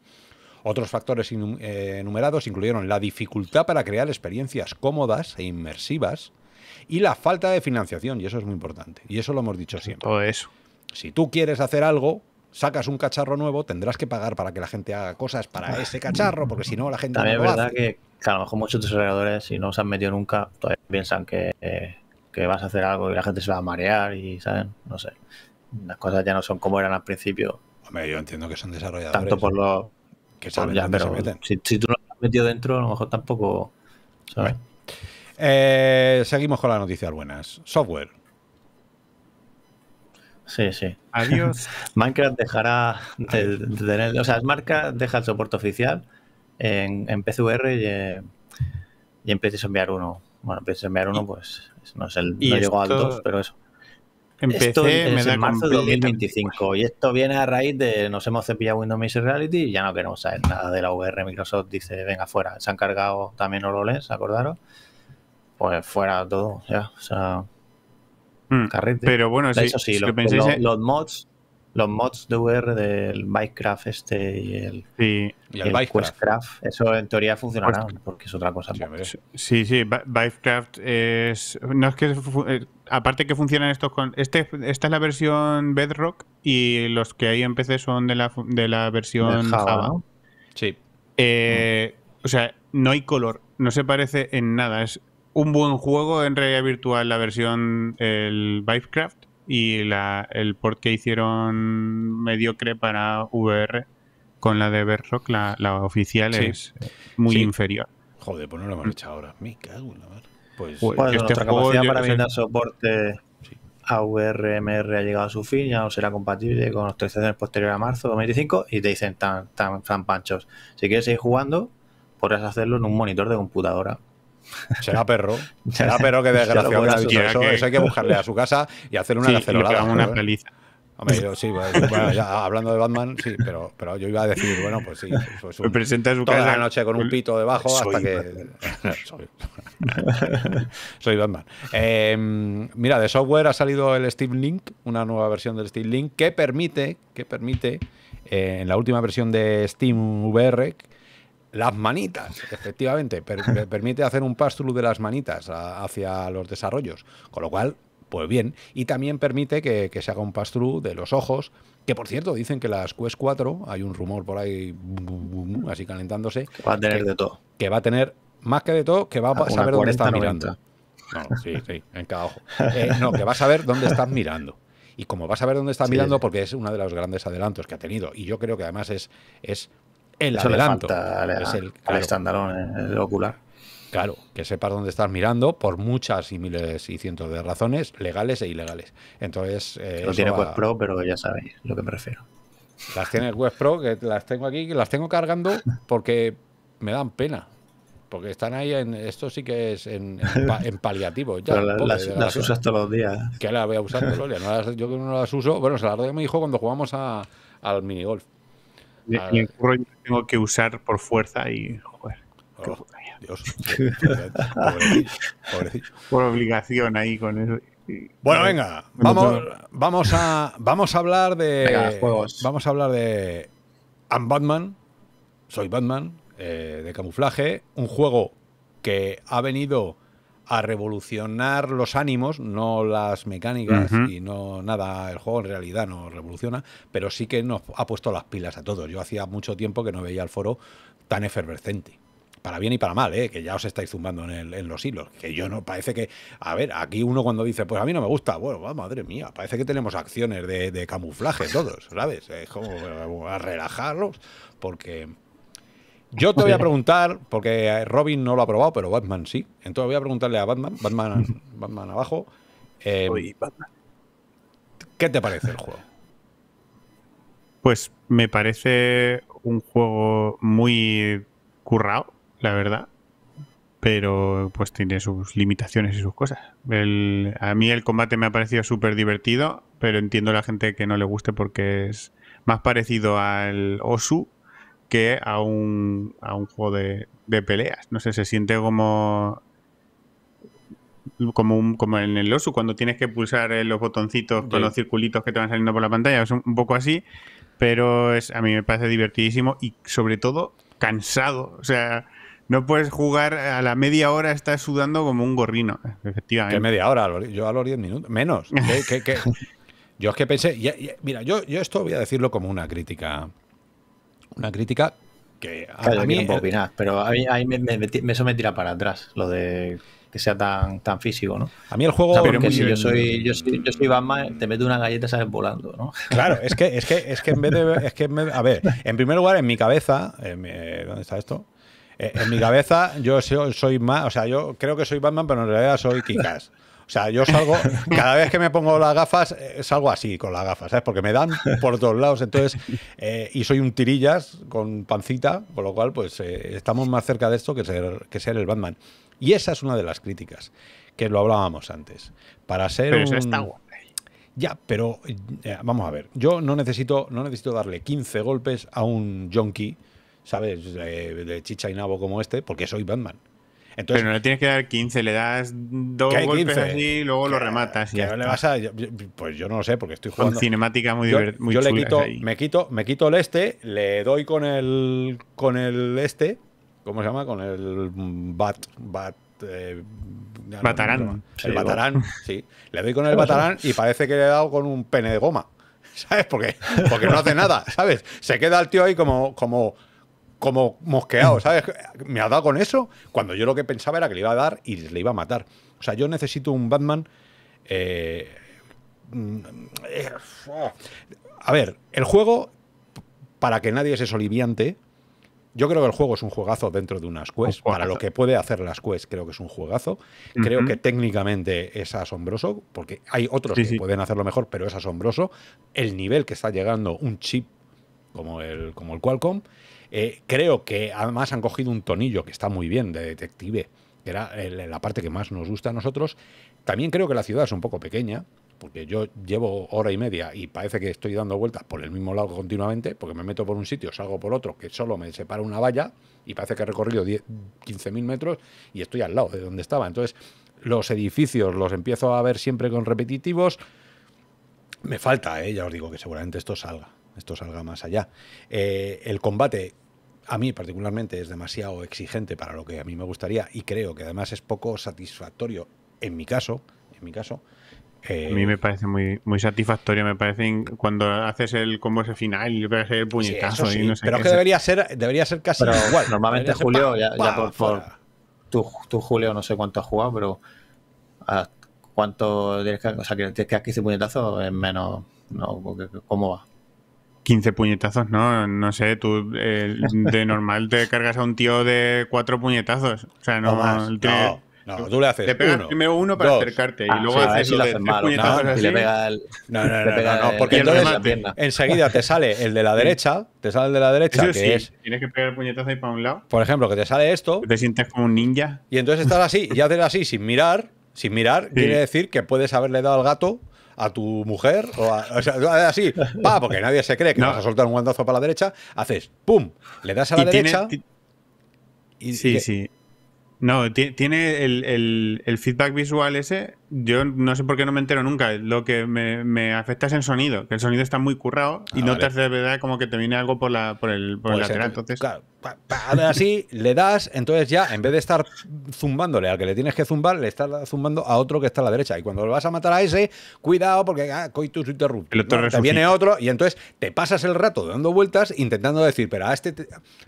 Otros factores eh, enumerados incluyeron la dificultad para crear experiencias cómodas e inmersivas, y la falta de financiación, y eso es muy importante, y eso lo hemos dicho siempre. Todo eso. Si tú quieres hacer algo, sacas un cacharro nuevo, tendrás que pagar para que la gente haga cosas para ese cacharro, porque si no la gente También no lo es verdad Que, a lo mejor muchos desarrolladores, si no se han metido nunca, todavía piensan que, vas a hacer algo y la gente se va a marear y, ¿saben? No sé. Las cosas ya no son como eran al principio. Hombre, yo entiendo que son desarrolladores. Tanto por lo Que saben ya, pero se Si, tú no lo has metido dentro, a lo mejor tampoco... Eh, seguimos con las noticias buenas. Software. Sí, sí. Adiós. Minecraft dejará de, o sea, marca, deja el soporte oficial en, en PCVR eh, y, en, y enviar uno. VR 1. Bueno, PlayStation VR 1 pues no es el, no llegó al 2, pero eso. Empecé, esto es en marzo de 2025 y esto viene a raíz de nos hemos cepillado Windows Mixed Reality y ya no queremos saber nada de la VR. Microsoft dice, venga, fuera. Se han cargado también HoloLens, acordaros pues fuera todo, ya. O sea, hmm, carrete. Pero bueno, eso sí, los, los mods los mods de VR del Minecraft este y el, y el, eso en teoría funcionará pues, porque es otra cosa. Sí, sí, Vivecraft es no es que eh, aparte que funcionan estos con este esta es la versión Bedrock y los que hay en PC son de la de la versión Java. Sí. Eh, o sea, no hay color, no se parece en nada, es un buen juego en realidad virtual la versión el Vivecraft y el port que hicieron mediocre para VR con la de Berrock, la, la oficial es muy inferior. Joder, pues no la hemos mm. ahora. Me cago la Pues, pues este nuestra capacidad para brindar soporte a VRMR ha llegado a su fin, ya no será compatible con los actualizaciones posteriores a marzo de 2025 y te dicen tan, tan, tan panchos. Si quieres seguir jugando, podrás hacerlo en un monitor de computadora Será perro. Será perro que desgraciado dicho, eso, eso, hay que buscarle a su casa y hacerle una sí, una ¿eh? hablando de Batman, sí, pero, pero yo iba a decir, bueno, pues sí, su, pues, pues presenta su toda casa, la noche con un pito debajo hasta que. soy, Batman. Em, mira, de software ha salido el Steam Link, una nueva versión del Steam Link que permite, que permite, eh, en la última versión de Steam VR, las manitas, efectivamente, permite hacer un pass de las manitas hacia los desarrollos, con lo cual, pues bien, y también permite que, se haga un pass de los ojos, que por cierto dicen que las Quest 4, hay un rumor por ahí así calentándose, va a tener de todo. Que va a tener más que de todo, que va a saber dónde está mirando. No, sí, sí, en cada ojo. Eh, no, que va a saber dónde estás mirando. Y como va a saber dónde está mirando, porque es uno de los grandes adelantos que ha tenido, y yo creo que además es el Eso adelanto. es el, el ocular. Claro, que sepas dónde estás mirando por muchas y miles y cientos de razones, legales e ilegales. Entonces. Eh, lo tiene pues Pro, pero ya sabéis lo que me refiero. Las tiene el Pro, que las tengo aquí, que las tengo cargando porque me dan pena. Porque están ahí en. Esto sí que es en, paliativo. las, usas todos los días. ¿eh? Que las voy a usar, No las, yo no las uso. Bueno, se las doy a mi hijo cuando jugamos a, al minigolf. Ah, el tengo que usar por fuerza y. Joder, oh, Dios. Por obligación ahí con eso. Bueno, venga, vamos, vamos, a, vamos a hablar de. Vamos a hablar de. I'm Batman. Soy Batman. Eh, de camuflaje. Un juego que ha venido a revolucionar los ánimos, no las mecánicas y no nada, el juego en realidad no revoluciona, pero sí que nos ha puesto las pilas a todos. Yo hacía mucho tiempo que no veía el foro tan efervescente para bien y para mal, ¿eh? que ya os estáis zumbando en, los hilos. Que yo no, parece que, a ver, aquí uno cuando dice, pues a mí no me gusta, bueno, madre mía, parece que tenemos acciones de, de camuflaje todos, ¿sabes? Es como eh, a relajarlos, porque, yo te voy a preguntar, porque Robin no lo ha probado, pero Batman sí. Entonces voy a preguntarle a Batman, Batman, Batman abajo. Eh, ¿Qué te parece el juego? Pues me parece un juego muy currado, la verdad. Pero pues tiene sus limitaciones y sus cosas. a mí el combate me ha parecido súper divertido, pero entiendo a la gente que no le guste porque es más parecido al Osu que a un, juego de, peleas. No sé, se siente como como, como en el OSU, cuando tienes que pulsar eh, los botoncitos con los circulitos que te van saliendo por la pantalla. Es un, poco así, pero es, a mí me parece divertidísimo y sobre todo cansado. O sea, no puedes jugar a la media hora, estás sudando como un gorrino, efectivamente. ¿Qué media hora? Yo a los 10 minutos. Menos. yo es que pensé, mira, yo, yo esto voy a decirlo como una crítica una crítica que a, mí... No opinar, pero a me, eso me tira para atrás, lo de que sea tan, tan físico, ¿no? A mí el juego... yo soy, Batman, te meto una galleta y sales volando, ¿no? Claro, es que, es que, es que en vez de... Es que a ver, en primer lugar, en mi cabeza... Eh, ¿Dónde está esto? Eh, en mi cabeza yo soy, soy más... O sea, yo creo que soy Batman, pero en realidad soy Kikas. O sea, yo salgo, cada vez que me pongo las gafas, eh, salgo así con las gafas, ¿sabes? Porque me dan por todos lados. Entonces, eh, y soy un tirillas con pancita, con lo cual, pues eh, estamos más cerca de esto que ser, que ser el Batman. Y esa es una de las críticas, que lo hablábamos antes. Para ser pero un... Ya, pero vamos a ver, yo no necesito, no necesito darle 15 golpes a un junkie, ¿sabes? de chicha y nabo como este, porque soy Batman pero no le tienes que dar 15, le das dos golpes así y luego lo rematas. ya pues yo no lo sé, porque estoy jugando. Con cinemática muy, divertida yo le quito, me quito, me quito el este, le doy con el con el este, ¿cómo se llama? Con el bat, bat eh, batarán. el batarán, sí. Le doy con el batarán y parece que le he dado con un pene de goma. ¿Sabes? Porque, porque no hace nada, ¿sabes? Se queda el tío ahí como, como como mosqueado, ¿sabes? Me ha dado con eso cuando yo lo que pensaba era que le iba a dar y le iba a matar. O sea, yo necesito un Batman. Eh, mm, eh, a ver, el juego, para que nadie se soliviante, yo creo que el juego es un juegazo dentro de unas quests. Para lo que puede hacer las quests, creo que es un juegazo. Creo que técnicamente es asombroso, porque hay otros que pueden hacerlo mejor, pero es asombroso. El nivel que está llegando un chip como el, como el Qualcomm. Eh, creo que además han cogido un tonillo que está muy bien de detective, que era eh, la parte que más nos gusta a nosotros. También creo que la ciudad es un poco pequeña, porque yo llevo hora y media y parece que estoy dando vueltas por el mismo lado continuamente, porque me meto por un sitio, salgo por otro, que solo me separa una valla y parece que he recorrido 15.000 metros y estoy al lado de donde estaba. Entonces, los edificios los empiezo a ver siempre con repetitivos. Me falta, eh, ya os digo que seguramente esto salga, esto salga más allá. el combate a mí particularmente es demasiado exigente para lo que a mí me gustaría y creo que además es poco satisfactorio en mi caso, en mi caso, a eh, mí me parece muy, muy satisfactorio, me parece cuando haces el combo ese final y el puñetazo. pero que debería ser, debería ser casi igual. Normalmente Julio, ya, por, por tú, Julio, no sé cuánto has jugado, pero a cuánto tienes que, o sea, que tienes puñetazo es menos, no, ¿cómo va? 15 puñetazos, ¿no? No sé, tú eh, de normal te cargas a un tío de cuatro puñetazos. O sea, no. no, más, no, no tú le haces. Te pegas uno, primero uno para acercarte y ah, luego haces lo de malo, puñetazos Le pega no, no, no, porque entonces enseguida te sale el de la derecha, te sale el de la derecha, que es. Tienes que pegar el puñetazo ahí para un lado. Por ejemplo, que te sale esto. Te sientes como un ninja. Y entonces estás así, y haces así sin mirar. Sin mirar, quiere decir que puedes haberle dado al gato a tu mujer, o, sea, así, pa, porque nadie se cree que vas a soltar un guandazo para la derecha, haces, ¡pum! Le das a la derecha. y, sí, sí. No, tiene el, feedback visual ese. Yo no sé por qué no me entero nunca. Lo que me, afecta es el sonido, que el sonido está muy currado y ah, notas no te de verdad como que te viene algo por, la, por el, lateral. Entonces... Claro, así le das, entonces ya en vez de estar zumbándole al que le tienes que zumbar, le estás zumbando a otro que está a la derecha. Y cuando lo vas a matar a ese, cuidado porque ah, coitus interruptus. viene otro y entonces te pasas el rato dando vueltas intentando decir, pero a este.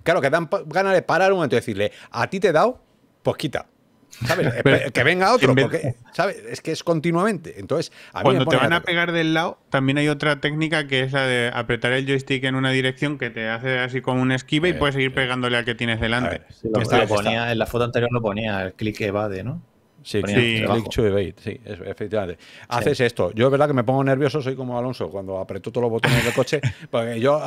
Claro, que dan ganas de parar un momento y decirle, a ti te he dado pues quita. ¿Sabes? Eh, eh, que venga otro, porque, ¿sabes? Es que es continuamente. Entonces, cuando te van a pegar del lado, también hay otra técnica que es la de apretar el joystick en una dirección que te hace así como un esquiva y eh, puedes seguir pegándole al que tienes delante. en la foto anterior lo ponía, el click evade, ¿no? Sí, click evade, sí, efectivamente. Haces esto. Yo es verdad que me pongo nervioso, soy como Alonso, cuando apretó todos los botones del coche, porque yo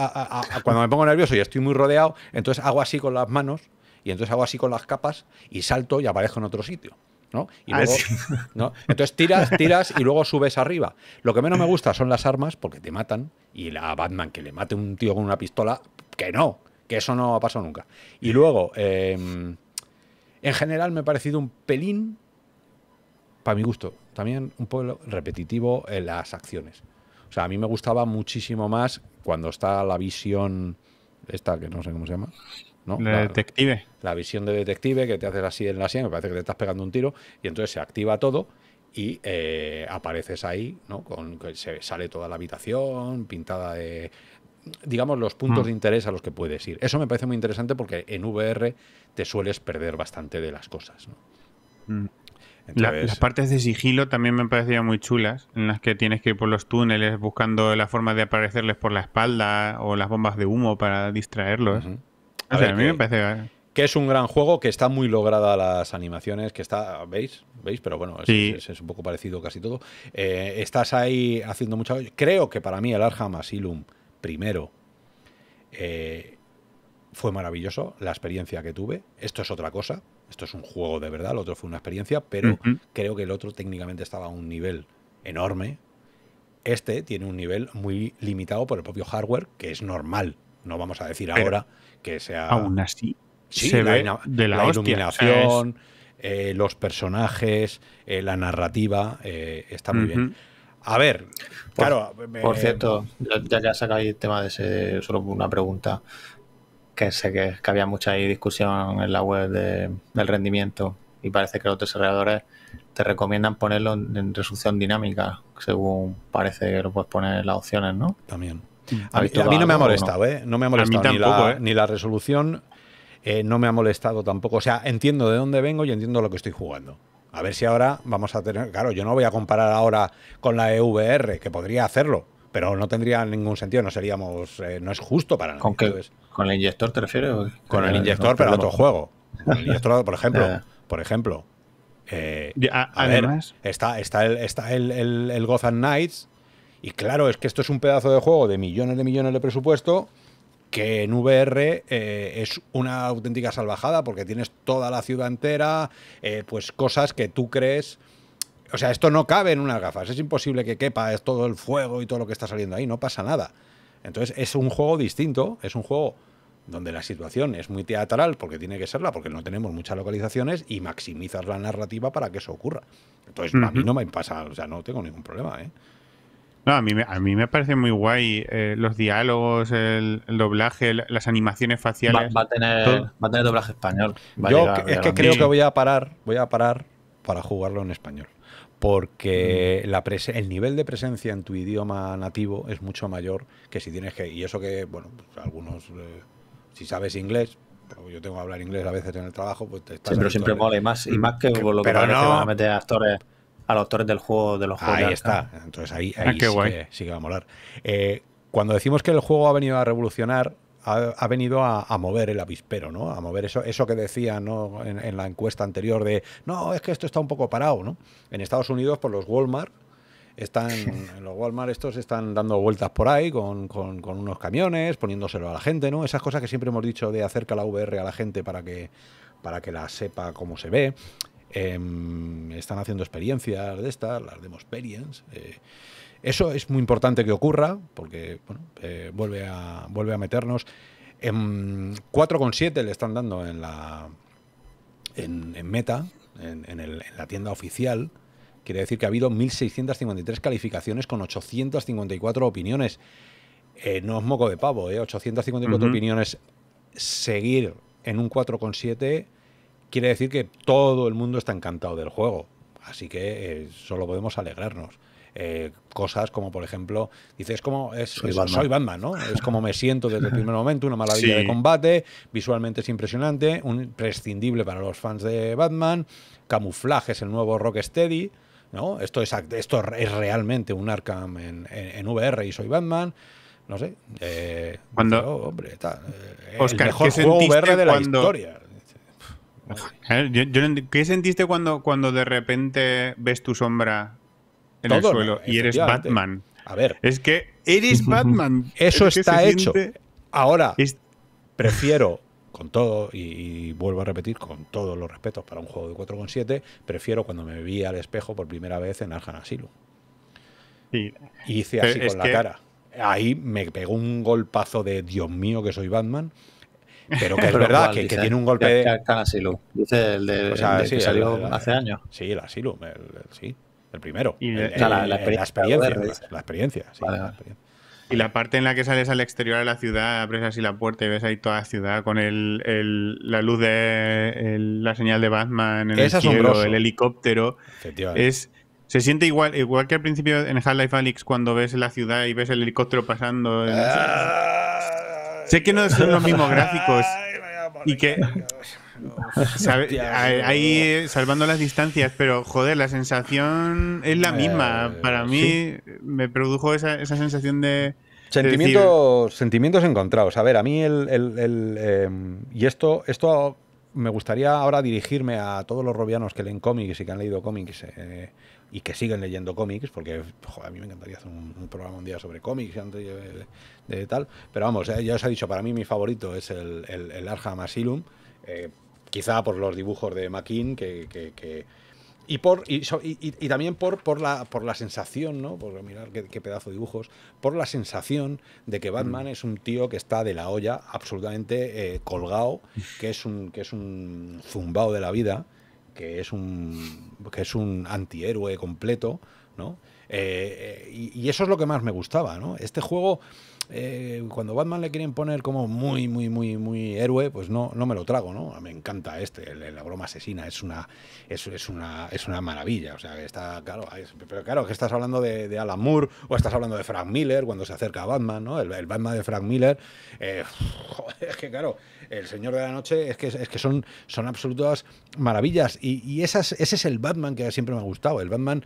cuando me pongo nervioso y estoy muy rodeado, entonces hago así con las manos y entonces hago así con las capas y salto y aparezco en otro sitio. ¿no? Y ah, luego, ¿no? Entonces tiras, tiras y luego subes arriba. Lo que menos me gusta son las armas porque te matan y la Batman que le mate un tío con una pistola, que no, que eso no ha pasado nunca. Y luego, em, en general me ha parecido un pelín, para mi gusto, también un poco repetitivo en las acciones. O sea, a mí me gustaba muchísimo más cuando está la visión esta, que no sé cómo se llama. La, detective. La, visión de detective que te haces así en la sien, me parece que te estás pegando un tiro, y entonces se activa todo y eh, apareces ahí, ¿no? Con, se sale toda la habitación pintada de, digamos, los puntos mm. de interés a los que puedes ir. Eso me parece muy interesante porque en VR te sueles perder bastante de las cosas, mm. las partes de sigilo también me parecían muy chulas, en las que tienes que ir por los túneles buscando la forma de aparecerles por la espalda o las bombas de humo para distraerlos que, es un gran juego, que está muy lograda las animaciones, que está. ¿Veis? ¿Veis? Pero bueno, es, es, un poco parecido casi todo. Eh, estás ahí haciendo mucha. Creo que para mí el Arham Asylum primero eh, fue maravilloso, la experiencia que tuve. Esto es otra cosa. Esto es un juego de verdad, el otro fue una experiencia, pero creo que el otro técnicamente estaba a un nivel enorme, este tiene un nivel muy limitado por el propio hardware, que es normal. No vamos a decir ahora que sea. Aún así, se ve de la, iluminación, eh, los personajes, eh, la narrativa, eh, está muy bien. A ver, claro. Por eh, cierto, ya, ya sacado el tema de ese, solo una pregunta. Que sé que, había mucha discusión en la web del rendimiento y parece que los desarrolladores te recomiendan ponerlo en, en resolución dinámica, según parece que lo puedes poner en las opciones, ¿no? También. A, mí, no me ha molestado, ¿eh? No me ha molestado ¿eh? ni, la, resolución, eh, no me ha molestado tampoco. O sea, entiendo de dónde vengo y entiendo lo que estoy jugando. A ver si ahora vamos a tener. Claro, yo no voy a comparar ahora con la EVR, que podría hacerlo, pero no tendría ningún sentido, no seríamos. Eh, no es justo para ¿Con Qué, ¿Con el inyector te refieres? Con el inyector, pero otro juego. el inyector, por ejemplo. por ejemplo. Además, está, está, el, está el, el Gotham Knights, y claro, es que esto es un pedazo de juego de millones de millones de presupuesto que en VR eh, es una auténtica salvajada porque tienes toda la ciudad entera, eh, pues cosas que tú crees... O sea, esto no cabe en unas gafas, es imposible que quepa, es todo el fuego y todo lo que está saliendo ahí, no pasa nada. Entonces es un juego distinto, es un juego donde la situación es muy teatral, porque tiene que serla, porque no tenemos muchas localizaciones, y maximizas la narrativa para que eso ocurra. Entonces, a mí no me pasa, o sea, no tengo ningún problema, ¿eh? No, a mí, a mí me parece muy guay eh, los diálogos, el, doblaje, las animaciones faciales. Va, a tener, va, a tener, doblaje español. Yo es que creo que voy a parar, voy a parar para jugarlo en español. Porque mm. la el nivel de presencia en tu idioma nativo es mucho mayor que si tienes que. Y eso que, bueno, pues, algunos. Eh, si sabes inglés, pues, yo tengo que hablar inglés a veces en el trabajo, pues te está. pero siempre mola y más, y más que lo que, actores a los autores del juego de los juegos. Ahí está. Entonces ahí, ah, sí, que, va a molar. Eh, cuando decimos que el juego ha venido a revolucionar, ha, venido a, mover el avispero, ¿no? A mover eso, eso que decía ¿no? En, la encuesta anterior de no, es que esto está un poco parado, ¿no? En Estados Unidos, por pues, los Walmart. Están, los Walmart estos están dando vueltas por ahí con, unos camiones, poniéndoselo a la gente, ¿no? Esas cosas que siempre hemos dicho de acerca la VR a la gente para que, para que la sepa cómo se ve. Em, están haciendo experiencias de estas, las demo experience. Eh, eso es muy importante que ocurra, porque bueno, eh, vuelve, a, vuelve a meternos. En em, 4,7 le están dando en la en, Meta, en, la tienda oficial. Quiere decir que ha habido 1.653 calificaciones con 854 opiniones. Eh, no es moco de pavo, ¿eh? 854 opiniones. Seguir en un 4,7 quiere decir que todo el mundo está encantado del juego. Así que eh, solo podemos alegrarnos. Eh, cosas como, por ejemplo, dices, como es, soy, Batman. ¿no? Es como me siento desde el primer momento, una maravilla de combate, visualmente es impresionante, un imprescindible para los fans de Batman, camuflaje es el nuevo Rocksteady. ¿no? Esto, es, esto es realmente un Arkham en, VR y soy Batman no sé. Eh, cuando, oh, hombre, eh, el mejor juego VR de la historia. ¿Qué sentiste cuando, cuando de repente ves tu sombra en el suelo y eres Batman? A ver. Es que eres Batman. Eso está hecho. Ahora, prefiero, con todo, y, vuelvo a repetir, con todos los respetos para un juego de 4,7, prefiero cuando me vi al espejo por primera vez en Arjan Asilo. Y hice así con la cara. Ahí me pegó un golpazo de Dios mío que soy Batman pero que es verdad que, tiene un golpe de. Asilo, Dice el de, o sea, sí, salió hace años. Sí, el Asilo, sí. El primero. la, experiencia. La, experiencia, Y la parte en la que sales al exterior de la ciudad, abres así la puerta y ves ahí toda la ciudad con el, la luz de la señal de Batman en el cielo, el helicóptero. Es, se siente igual, igual que al principio en Half-Life Alyx cuando ves la ciudad y ves el helicóptero pasando. Ah sé que no son los mismos gráficos. y que ahí salvando las distancias, pero joder, la sensación es la misma. Eh, Para mí me produjo esa, esa sensación de, Sentimientos, sentimientos encontrados. A ver, a mí el... el, em, y esto, esto me gustaría ahora dirigirme a todos los robianos que leen cómics y que han leído cómics eh, y que siguen leyendo cómics, porque a mí me encantaría hacer un, programa un día sobre cómics antes de, tal. Pero vamos, eh, ya os he dicho, para mí mi favorito es el, el, el Arkham Asylum, eh, quizá por los dibujos de McKean, que, y por y, también por, por la por la sensación no por mirar qué, pedazo de dibujos por la sensación de que Batman mm. es un tío que está de la olla absolutamente eh, colgado que es un que es un zumbao de la vida que es un, que es un antihéroe completo, ¿no? Eh, eh, y, y, eso es lo que más me gustaba, ¿no? Este juego eh, cuando Batman le quieren poner como muy, muy, muy, muy héroe, pues no, no me lo trago, ¿no? Ah, me encanta este, la broma asesina, es una, es, una, es una maravilla, o sea, está, claro, pero claro, que estás hablando de, Alan Moore o estás hablando de Frank Miller cuando se acerca a Batman, ¿no? El, Batman de Frank Miller, eh, es que claro, el Señor de la Noche es que, es que son, son absolutas maravillas y, ese es el Batman que siempre me ha gustado, el Batman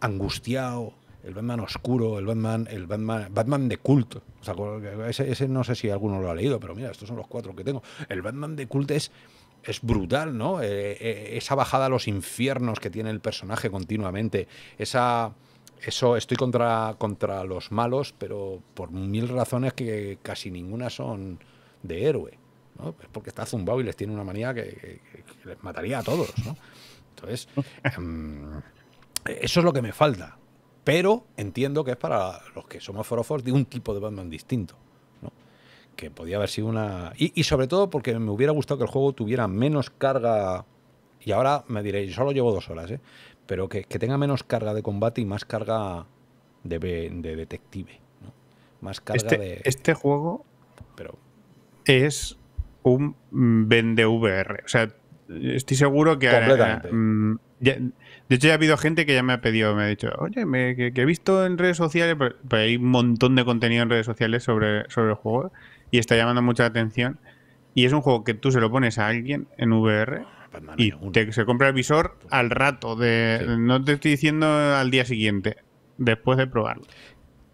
angustiado, el Batman oscuro, el Batman, el Batman, Batman de culto. ese, no sé si alguno lo ha leído, pero mira, estos son los cuatro que tengo. El Batman de culto es, brutal, ¿no? Eh, eh, esa bajada a los infiernos que tiene el personaje continuamente, esa eso estoy contra, contra los malos, pero por mil razones que casi ninguna son de héroe. ¿no? porque está zumbado y les tiene una manía que, les mataría a todos. ¿no? Entonces, em, eso es lo que me falta. Pero entiendo que es para los que somos forofos de un tipo de Batman distinto. Que podía haber sido una. Y, sobre todo porque me hubiera gustado que el juego tuviera menos carga. Y ahora me diréis, solo llevo dos horas, ¿eh? Pero que, tenga menos carga de combate y más carga de, detective. Más carga este, de. Este juego. Pero. Es un mm, vende VR. O sea, estoy seguro que. Eh, Completamente. Mm, de hecho, ya ha habido gente que ya me ha pedido, me ha dicho, oye, que, he visto en redes sociales, hay un montón de contenido en redes sociales sobre, sobre el juego y está llamando mucha atención. Y es un juego que tú se lo pones a alguien en VR pues y te, se compra el visor al rato, de, no te estoy diciendo al día siguiente, después de probarlo.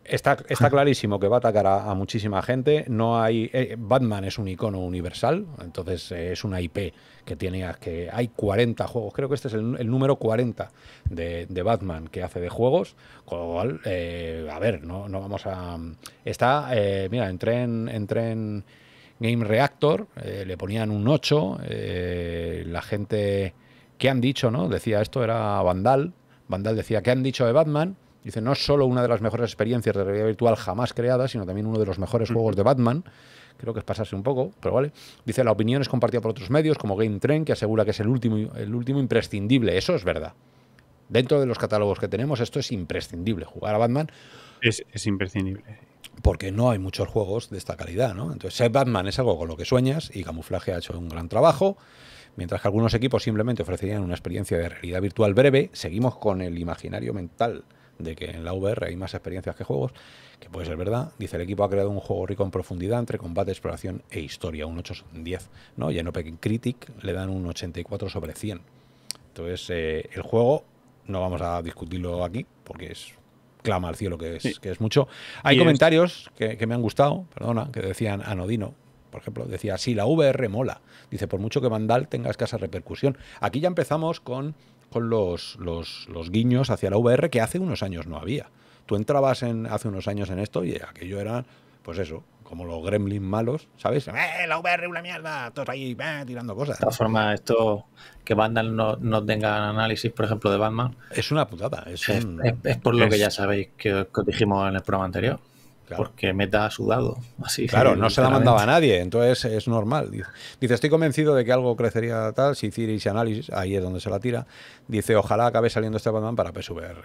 Está, está, clarísimo que va a atacar a, muchísima gente. No hay. Eh, Batman es un icono universal, entonces eh, es una IP que que hay 40 juegos, creo que este es el, número 40 de, Batman que hace de juegos, con lo cual, eh, a ver, no, no vamos a... Está, eh, mira, entré en, entré en Game Reactor, eh, le ponían un 8, la gente, ¿qué han dicho? no Decía, esto era Vandal, Vandal decía, ¿qué han dicho de Batman? Dice, no solo una de las mejores experiencias de realidad virtual jamás creada, sino también uno de los mejores juegos de Batman creo que es pasarse un poco, pero vale. Dice, la opinión es compartida por otros medios como Game Trend, que asegura que es el último, el último imprescindible. Eso es verdad. Dentro de los catálogos que tenemos, esto es imprescindible. Jugar a Batman es, es imprescindible. Porque no hay muchos juegos de esta calidad, ¿no? Entonces, Batman es algo con lo que sueñas y Camuflaje ha hecho un gran trabajo. Mientras que algunos equipos simplemente ofrecerían una experiencia de realidad virtual breve, seguimos con el imaginario mental de que en la VR hay más experiencias que juegos, que puede ser verdad. Dice, el equipo ha creado un juego rico en profundidad entre combate, exploración e historia, un 8 10, ¿no? Y en Open Critic le dan un 84 sobre 100. Entonces, eh, el juego no vamos a discutirlo aquí, porque es clama al cielo que es, que es mucho. Hay comentarios que, que me han gustado, perdona, que decían Anodino, ah, por ejemplo, decía, sí, la VR mola. Dice, por mucho que Vandal tenga escasa repercusión. Aquí ya empezamos con los, los, los, guiños hacia la VR que hace unos años no había. Tú entrabas en, hace unos años en esto y aquello era, pues eso, como los gremlins malos, ¿sabes? ¡Eh, la VR una mierda! Todos ahí eh, tirando cosas. De todas formas, esto que Vandal no, no, tenga análisis, por ejemplo, de Batman. Es una putada. Es, por lo que ya sabéis que, que dijimos en el programa anterior porque Meta ha sudado. Así claro, no se la mandaba a nadie, entonces es normal. Dice, estoy convencido de que algo crecería tal, si Ciris y Análisis, ahí es donde se la tira. Dice, ojalá acabe saliendo este Batman para PSVR,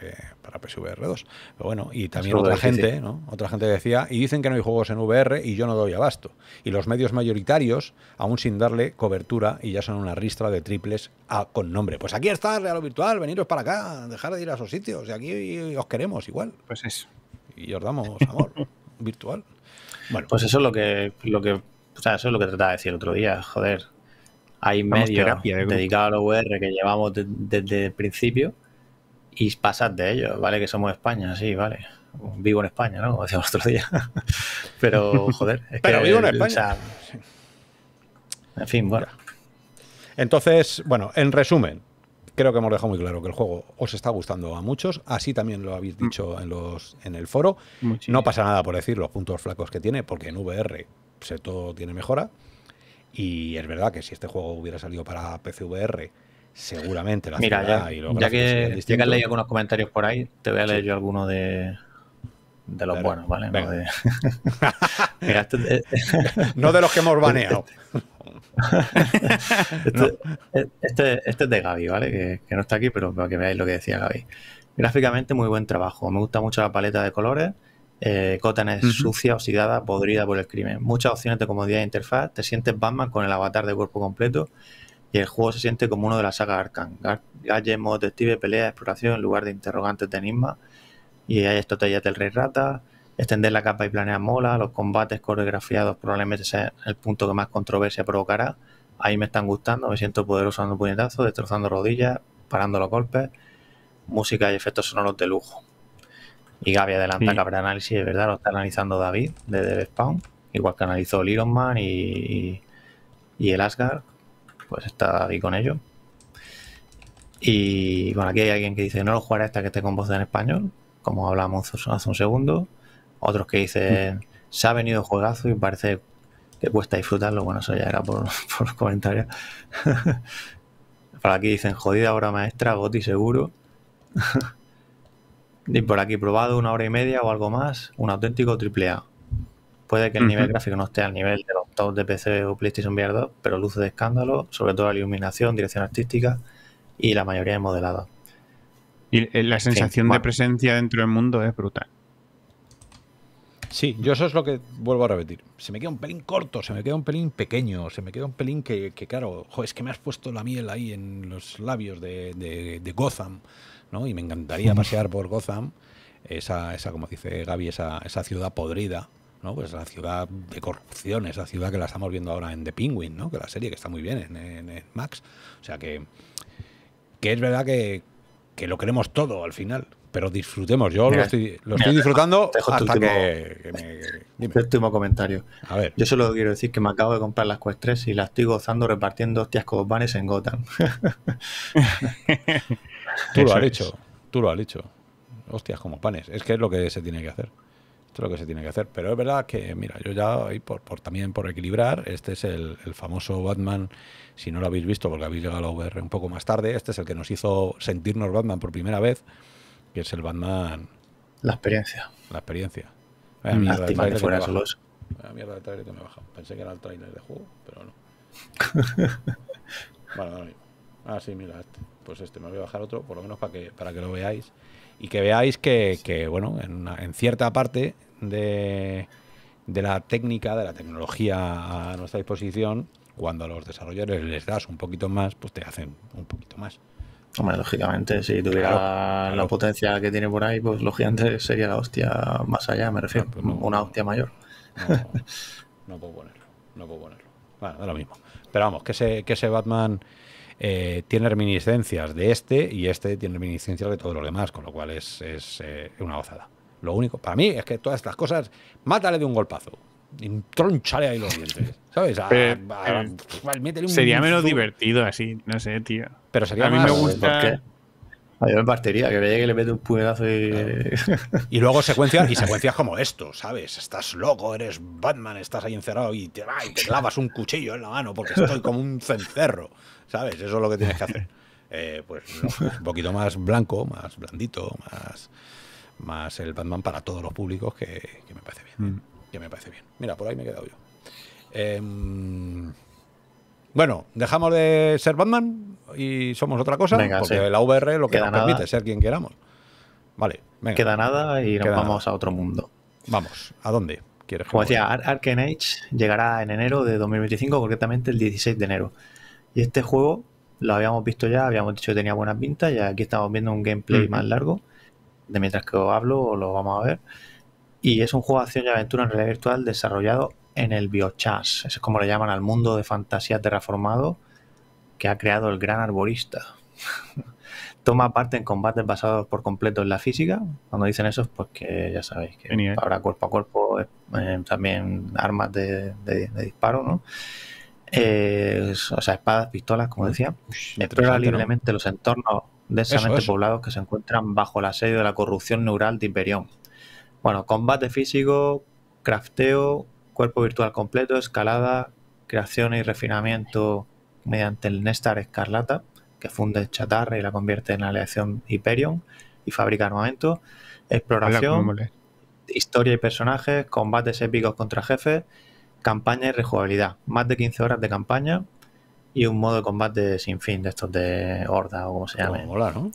para PSVR 2. Pero bueno, y también otra gente, ¿no? Otra gente decía, y dicen que no hay juegos en VR y yo no doy abasto. Y los medios mayoritarios, aún sin darle cobertura, y ya son una ristra de triples a, con nombre. Pues aquí está, Real Virtual, veniros para acá, dejar de ir a esos sitios, y aquí os queremos igual. Pues es y os damos amor virtual. Bueno. Pues eso es lo que, lo que, eso es lo que trataba de decir el otro día, joder. Hay medio ¿eh? dedicado a a VR que llevamos desde el principio y pasad de ello, ¿vale? Que somos España, sí, vale. Vivo en España, ¿no? Como decíamos otro día. Pero, joder. Es Pero vivo en España. en fin, bueno. Entonces, bueno, en resumen, creo que hemos dejado muy claro que el juego os está gustando a muchos, así también lo habéis mm. dicho en, los, en el foro. No pasa nada por decir los puntos flacos que tiene, porque en VR se todo tiene mejora. Y es verdad que si este juego hubiera salido para PCVR, seguramente la Mira, ya, y ya que, ya que algunos comentarios por ahí, te voy a leer yo alguno de, de los buenos, ¿vale? Este, este, no de... los que hemos baneado. este, este es de Gaby, ¿vale? Que, no está aquí, pero para que veáis lo que decía Gaby. Gráficamente, muy buen trabajo. Me gusta mucho la paleta de colores. Eh, es sucia, oxidada, podrida por el crimen. Muchas opciones de comodidad de interfaz. Te sientes Batman con el avatar de cuerpo completo. Y el juego se siente como uno de la saga Arkham. Gadget, modo detective, pelea, exploración en lugar de interrogantes de enigma y hay estrategias del Rey Rata. Extender la capa y planear mola. Los combates coreografiados probablemente sea el punto que más controversia provocará. Ahí me están gustando, me siento poderoso dando puñetazos, destrozando rodillas, parando los golpes. Música y efectos sonoros de lujo. Y Gaby adelanta sí. que análisis, es verdad, lo está analizando David de The Spawn, igual que analizó el Iron Man y, el Asgard. Pues está ahí con ellos. Y bueno, aquí hay alguien que dice, no lo jugaré hasta que esté con voz en español como hablamos hace un segundo. Otros que dicen, mm. se ha venido juegazo y parece que cuesta disfrutarlo. Bueno, eso ya era por, los comentarios. por aquí dicen, jodida obra maestra, Goti seguro. y por aquí probado una hora y media o algo más, un auténtico triple A. Puede que el nivel gráfico no esté al nivel de los top de PC o PlayStation VR 2, pero luces de escándalo, sobre todo la iluminación, dirección artística y la mayoría de modelado. Y eh, la sensación de presencia dentro del mundo es brutal. Sí, yo eso es lo que vuelvo a repetir. Se me queda un pelín corto, se me queda un pelín pequeño, se me queda un pelín que, claro, es que me has puesto la miel ahí en los labios de, Gotham, ¿no? Y me encantaría pasear por Gotham, esa, esa como dice Gaby, esa, esa ciudad podrida, ¿no? Pues la ciudad de corrupción, esa ciudad que la estamos viendo ahora en The Penguin, ¿no? Que la serie que está muy bien en, en Max. O sea que, que es verdad que, que lo queremos todo al final, pero disfrutemos. Yo lo estoy, disfrutando hasta último, que, último comentario. A ver. Yo solo quiero decir que me acabo de comprar las Quest 3 y las estoy gozando repartiendo hostias como panes en Gotham. Tú lo has hecho. Tú lo has hecho. Hostias como panes. Es que es lo que se tiene que hacer. Esto es lo que se tiene que hacer. Pero es verdad que, mira, yo ya, por, por también por equilibrar, este es el, famoso Batman, si no lo habéis visto, porque habéis llegado a la VR un poco más tarde, este es el que nos hizo sentirnos Batman por primera vez, que es el Batman... La experiencia. La experiencia. mierda mierda de trailer que me Pensé que era el trailer de juego, pero no. bueno, Ah, sí, mira, este. Pues este, me voy a bajar otro, por lo menos para que, para que lo veáis y que veáis que, bueno, en, cierta parte de, la técnica, de la tecnología a nuestra disposición, cuando a los desarrolladores les das un poquito más, pues te hacen un poquito más. Hombre, lógicamente, si tuviera la potencia que tiene por ahí, pues lógicamente sería la hostia más allá, me refiero. Ah, pues una hostia mayor. No, puedo ponerlo, no puedo ponerlo. Bueno, es lo mismo. Pero vamos, que ese, que ese Batman eh, tiene reminiscencias de este y este tiene reminiscencias de todos los demás, con lo cual es, eh, una gozada. Lo único, para mí, es que todas estas cosas, mátale de un golpazo. Tronchale ahí los dientes. ¿Sabes? Eh, sería menos divertido así, no sé, tío. Pero A mí me gusta. A mí me que le mete un puñetazo y. Y luego secuencias, y secuencias como esto, ¿sabes? Estás loco, eres Batman, estás ahí encerrado y te, te clavas un cuchillo en la mano porque estoy como un cencerro. ¿sabes? Eso es lo que tienes que hacer. Eh, pues, pues un poquito más blanco, más blandito, más, más el Batman para todos los públicos que, me parece bien. Mm. Que me parece bien. Mira, por ahí me he quedado yo. Em, bueno, dejamos de ser Batman y somos otra cosa, porque la VR lo que nos permite ser quien queramos. Vale, venga. Queda nada y nos vamos a otro mundo. Vamos, ¿a dónde? Como decía, Arkane Age llegará en enero de 2025, concretamente el 16 de enero. Y este juego lo habíamos visto ya, habíamos dicho que tenía buenas pinta, y aquí estamos viendo un gameplay más largo, de mientras que os hablo lo vamos a ver. Y es un juego de acción y aventura en realidad virtual desarrollado en el Biochas, es como le llaman al mundo de fantasía terraformado que ha creado el gran arborista. Toma parte en combates basados por completo en la física. Cuando dicen eso, pues que ya sabéis que ahora habrá cuerpo a cuerpo, eh, también armas de, de disparo, ¿no? o sea, espadas, pistolas, como decía. Explora libremente los entornos densamente poblados que se encuentran bajo el asedio de la corrupción neural de Imperium. Bueno, combate físico, crafteo, cuerpo virtual completo, escalada, creación y refinamiento mediante el Nestar Escarlata, que funde chatarra y la convierte en la aleación Hyperion y fabrica armamento, exploración, historia y personajes, combates épicos contra jefes campaña y rejugabilidad. Más de 15 horas de campaña y un modo de combate sin fin de estos de horda o como se llame. ¿no?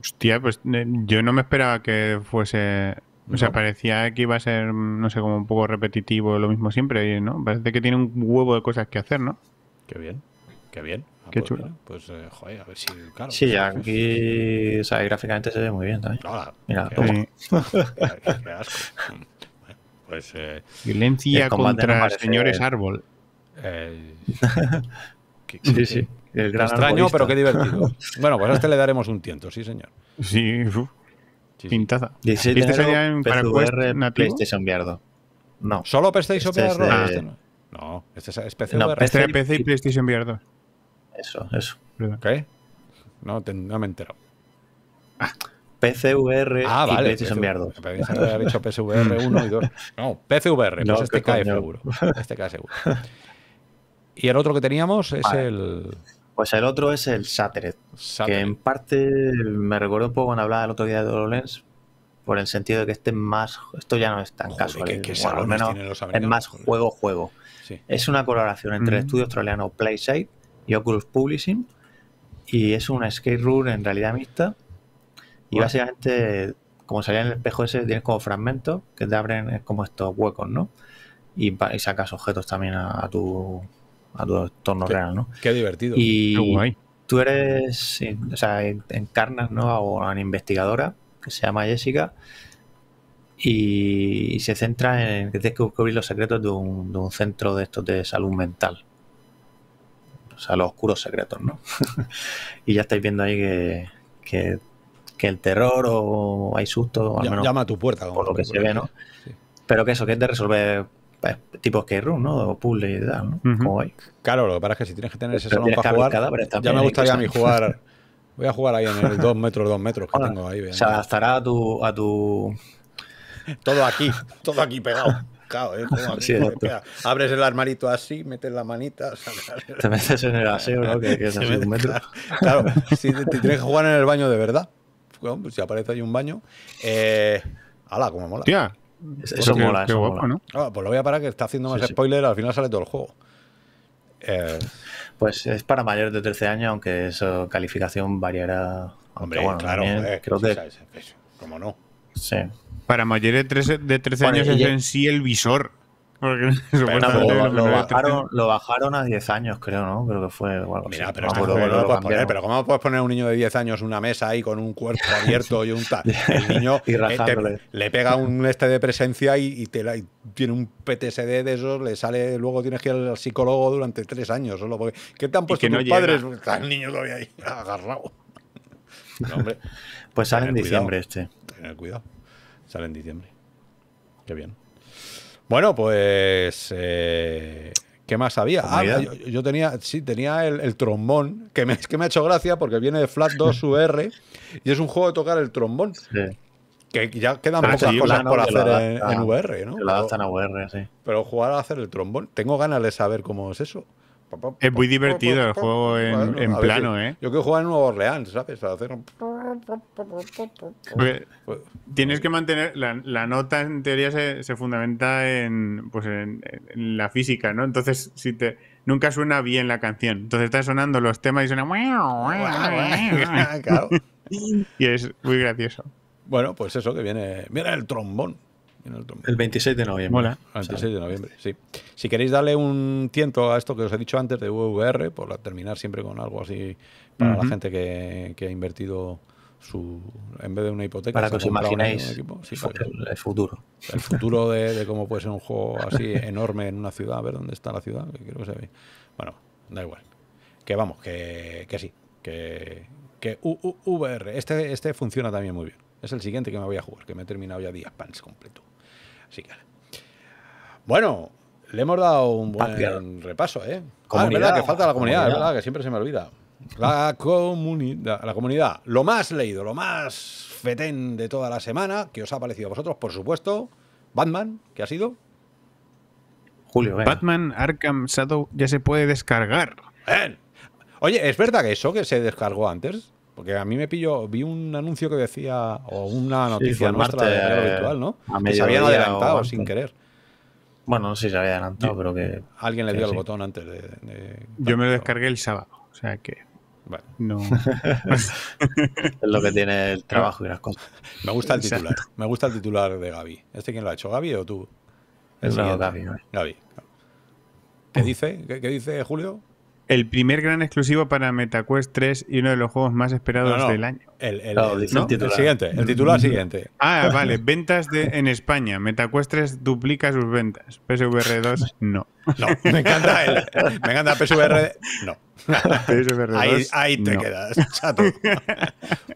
Hostia, pues eh, yo no me esperaba que fuese... O sea, parecía que iba a ser, no sé, como un poco repetitivo, lo mismo siempre, ¿no? Parece que tiene un huevo de cosas que hacer, ¿no? Qué bien, qué bien. Ah, pues, pues eh, joder, a ver si, claro. Sí, pues, aquí, pues, o sea, gráficamente se ve muy bien también. mira, asco pues... Eh, Violencia contra señores árbol. Eh, sí, sí. El gran extraño, pero qué divertido. bueno, pues a este le daremos un tiento, sí, señor. Sí, uf. sí ¿Este sería en PlayStation Viardo? No. ¿Solo PlayStation este Es este no. no. este es PC este y PlayStation Viardo. Eso, eso. ¿Qué? No, no me he enterado. Ah. PCVR ah, y vale, PlayStation VR 2. dicho PCVR 1 y 2. No, PCVR, pues no, pues este cae seguro. Este cae seguro. Y el otro que teníamos es el... Pues el otro es el Shattered, que en parte me recuerdo un poco cuando hablaba el otro día de Dolores. por el sentido de que este más... Esto ya no es tan caso. casual. Que, al menos es más juego-juego. Es una colaboración entre el mm. estudio australiano PlaySide y Oculus Publishing, y es una skate room en realidad mixta y básicamente, como salía en el espejo ese, tienes como fragmentos que te abren como estos huecos, ¿no? Y, sacas objetos también a, tu a tu entorno real, ¿no? Qué divertido. Y tú eres, o sea, encarnas, ¿no? A una investigadora que se llama Jessica y, se centra en que tienes que descubrir los secretos de un, centro de estos de salud mental. O sea, los oscuros secretos, ¿no? y ya estáis viendo ahí que que el terror o hay susto. al Llama a tu puerta. Por lo que se ve, ¿no? Pero que eso, que es de resolver pues, tipos que run room, ¿no? O puzzle y tal, ¿no? claro, lo que pasa es que si tienes que tener ese salón para jugar, ya me gustaría a mí jugar... Voy a jugar ahí en el 2 metros, 2 metros que tengo ahí. Bien. ¿eh? Se adaptará a tu, a tu... Todo aquí, todo aquí pegado. Claro, ¿eh? aquí, sí, abres el armarito así, metes la manita. Te metes en el aseo, ¿no? Que, que es así, un metro. Claro, si te, tienes que jugar en el baño de verdad. Pues si aparece ahí un baño. Eh, ala, como mola. Tía. Eso, pues mola, qué, ah, pues lo voy a parar que está haciendo más spoiler, al final sale todo el juego. Eh, pues es para mayores de 13 años, aunque su calificación variará. Hombre, claro, como no. Sí. Para mayores de 13, de años es en sí el visor. lo, bajaron, lo, bajaron, a 10 años, creo, ¿no? Creo que fue Mira, pero, pero ¿cómo puedes poner a un niño de 10 años una mesa ahí con un cuerpo abierto y un tal? El niño eh, le pega un este de presencia y, tiene un PTSD de esos, le sale, luego tienes que ir al psicólogo durante 3 años. Solo ¿Qué te han puesto tus padres? Pues, el niño todavía ahí agarrado. pues sale en diciembre este. Tener cuidado. Sale en diciembre. Qué bien. Bueno, pues. Eh, ¿Qué más había? Ah, yo, tenía, sí, tenía el, trombón, que me, ha hecho gracia porque viene de Flat 2 UR y es un juego de tocar el trombón. Que ya quedan muchas ah, cosas por hacer en, VR, ¿no? Lo adaptan a VR, sí. Pero jugar a hacer el trombón. Tengo ganas de saber cómo es eso. Es muy divertido el juego en, plano, ¿eh? Yo quiero jugar en Nuevo Orleans, ¿sabes? Tienes que mantener. La, nota en teoría se, fundamenta en, pues en, la física, ¿no? Entonces, si te. Nunca suena bien la canción. Entonces estás sonando los temas y suena. y es muy gracioso. Bueno, pues eso que viene. Mira el trombón el 26 de noviembre. Mola. 26 de noviembre, sí. Si queréis darle un tiento a esto que os he dicho antes de VR, por terminar siempre con algo así para la gente que, ha invertido su en vez de una hipoteca. Para que os imaginéis el, futuro. El futuro de, cómo puede ser un juego así enorme en una ciudad, a ver dónde está la ciudad, creo que se ve. Bueno, da igual. Que vamos, que, que sí, que, que VR, este, este funciona también muy bien. Es el siguiente que me voy a jugar, que me he terminado ya días pants completo. Bueno, le hemos dado un buen repaso, ¿eh? Ah, verdad que falta la comunidad, es verdad que siempre se me olvida. La comunidad, la comunidad, lo más leído, lo más fetén de toda la semana, que os ha parecido a vosotros, por supuesto, Batman, que ha sido. Julio, Batman Arkham Shadow ya se puede descargar. Oye, ¿es verdad que eso que se descargó antes? Porque a mí me pilló, vi un anuncio que decía, o una noticia nuestra de realidad virtual, ¿no? se habían adelantado sin querer. Bueno, no sé si se había adelantado, pero que. Alguien le dio el botón antes de, Yo me lo descargué el sábado, o sea que. Bueno. No. es lo que tiene el trabajo y las cosas. Me gusta el titular. Me gusta el titular de Gaby. ¿Este quién lo ha hecho? ¿Gaby o tú? El no, Gaby. Gaby. ¿Qué dice? qué dice Julio? el primer gran exclusivo para MetaQuest 3 y uno de los juegos más esperados del año. El, el, siguiente, el titular mm. siguiente. Ah, vale, ventas de, en España. MetaQuest 3 duplica sus ventas. PSVR 2 no. No, me encanta el, me encanta PSVR no. PSVR 2, ahí, ahí, te quedas, chato.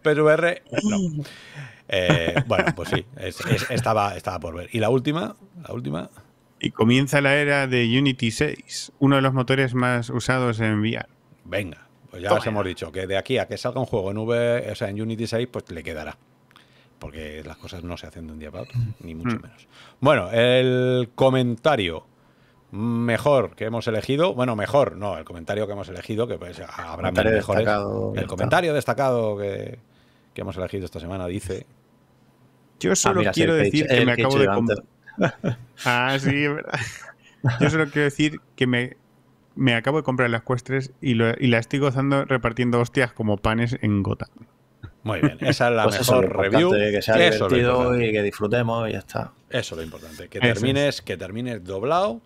PSVR no. Eh, bueno, pues sí, estaba, estaba por ver. ¿Y la última? La última. Y comienza la era de Unity 6, uno de los motores más usados en VR. Venga, pues ya os hemos dicho que de aquí a que salga un juego en V, en Unity 6, pues le quedará. Porque las cosas no se hacen de un día para otro, mm. ni mucho menos. Bueno, el comentario mejor que hemos elegido, bueno, mejor, no, el comentario que hemos elegido, que pues habrá mejores. el comentario destacado que, hemos elegido esta semana dice. Yo ah, solo quiero decir que, me acabo de ah, sí, verdad. Yo solo quiero decir que me, me acabo de comprar las cuestres y, la estoy gozando repartiendo hostias como panes en gota. Muy bien, esa es la pues mejor Que sea haya divertido y que disfrutemos y ya está. Eso es lo importante, que termines, que termines doblado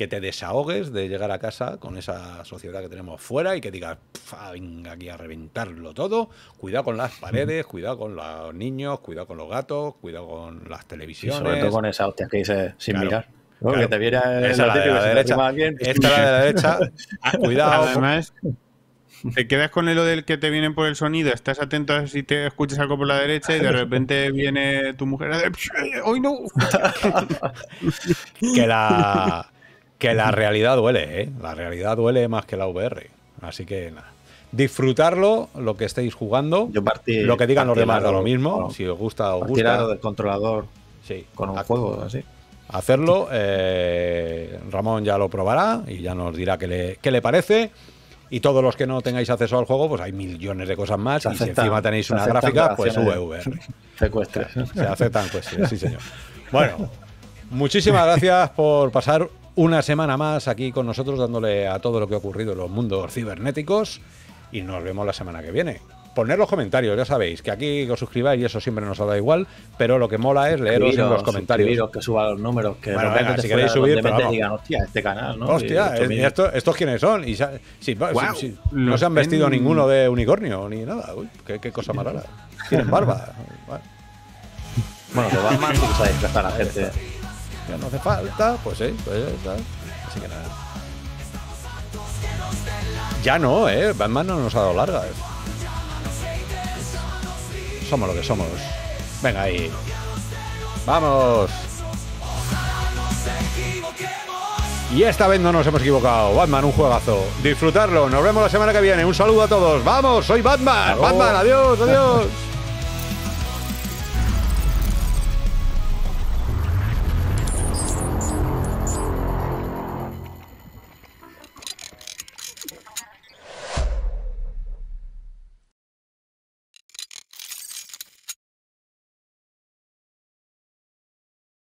que te desahogues de llegar a casa con esa sociedad que tenemos fuera y que digas, ah, venga aquí a reventarlo todo, cuidado con las paredes, cuidado con los niños, cuidado con los gatos, cuidado con las televisiones. sobre todo con esa hostia que dice, sin mirar. Porque Que te viera esa la, de la, derecha. Esta de la derecha. cuidado. Además, te quedas con el lo del que te vienen por el sonido, estás atento a si te escuchas algo por la derecha y de repente viene tu mujer. ¡Hoy no! que la que la realidad duele, ¿eh? La realidad duele más que la VR. Así que nada. Disfrutarlo, lo que estéis jugando. lo que digan los demás lo mismo. si os gusta, os gusta. del controlador con un juego así. Hacerlo. Eh, Ramón ya lo probará y ya nos dirá qué le, parece. Y todos los que no tengáis acceso al juego, pues hay millones de cosas más. y si encima tenéis una gráfica, pues VR. Se, se aceptan cuestiones, sí, señor. Bueno, muchísimas gracias por pasar una semana más aquí con nosotros dándole a todo lo que ha ocurrido en los mundos cibernéticos y nos vemos la semana que viene. Poner los comentarios, ya sabéis, que aquí os suscribáis y eso siempre nos da igual, pero lo que mola es leeros en los comentarios. que suba los números, que si queréis subir, pero digan, hostia, este canal, ¿no? Hostia, eh, estos quiénes son. Y no se han vestido ninguno de unicornio ni nada. qué, cosa mala Tienen barba. bueno, de Batman más a a la gente no hace falta, pues sí, pues está. Así que nada. Ya no, ¿eh? Batman no nos ha dado largas. Somos lo que somos. Venga ahí. ¡Vamos! Y esta vez no nos hemos equivocado. Batman, un juegazo. Disfrutarlo. Nos vemos la semana que viene. Un saludo a todos. ¡Vamos! ¡Soy Batman! ¡Batman! ¡Adiós! ¡Adiós!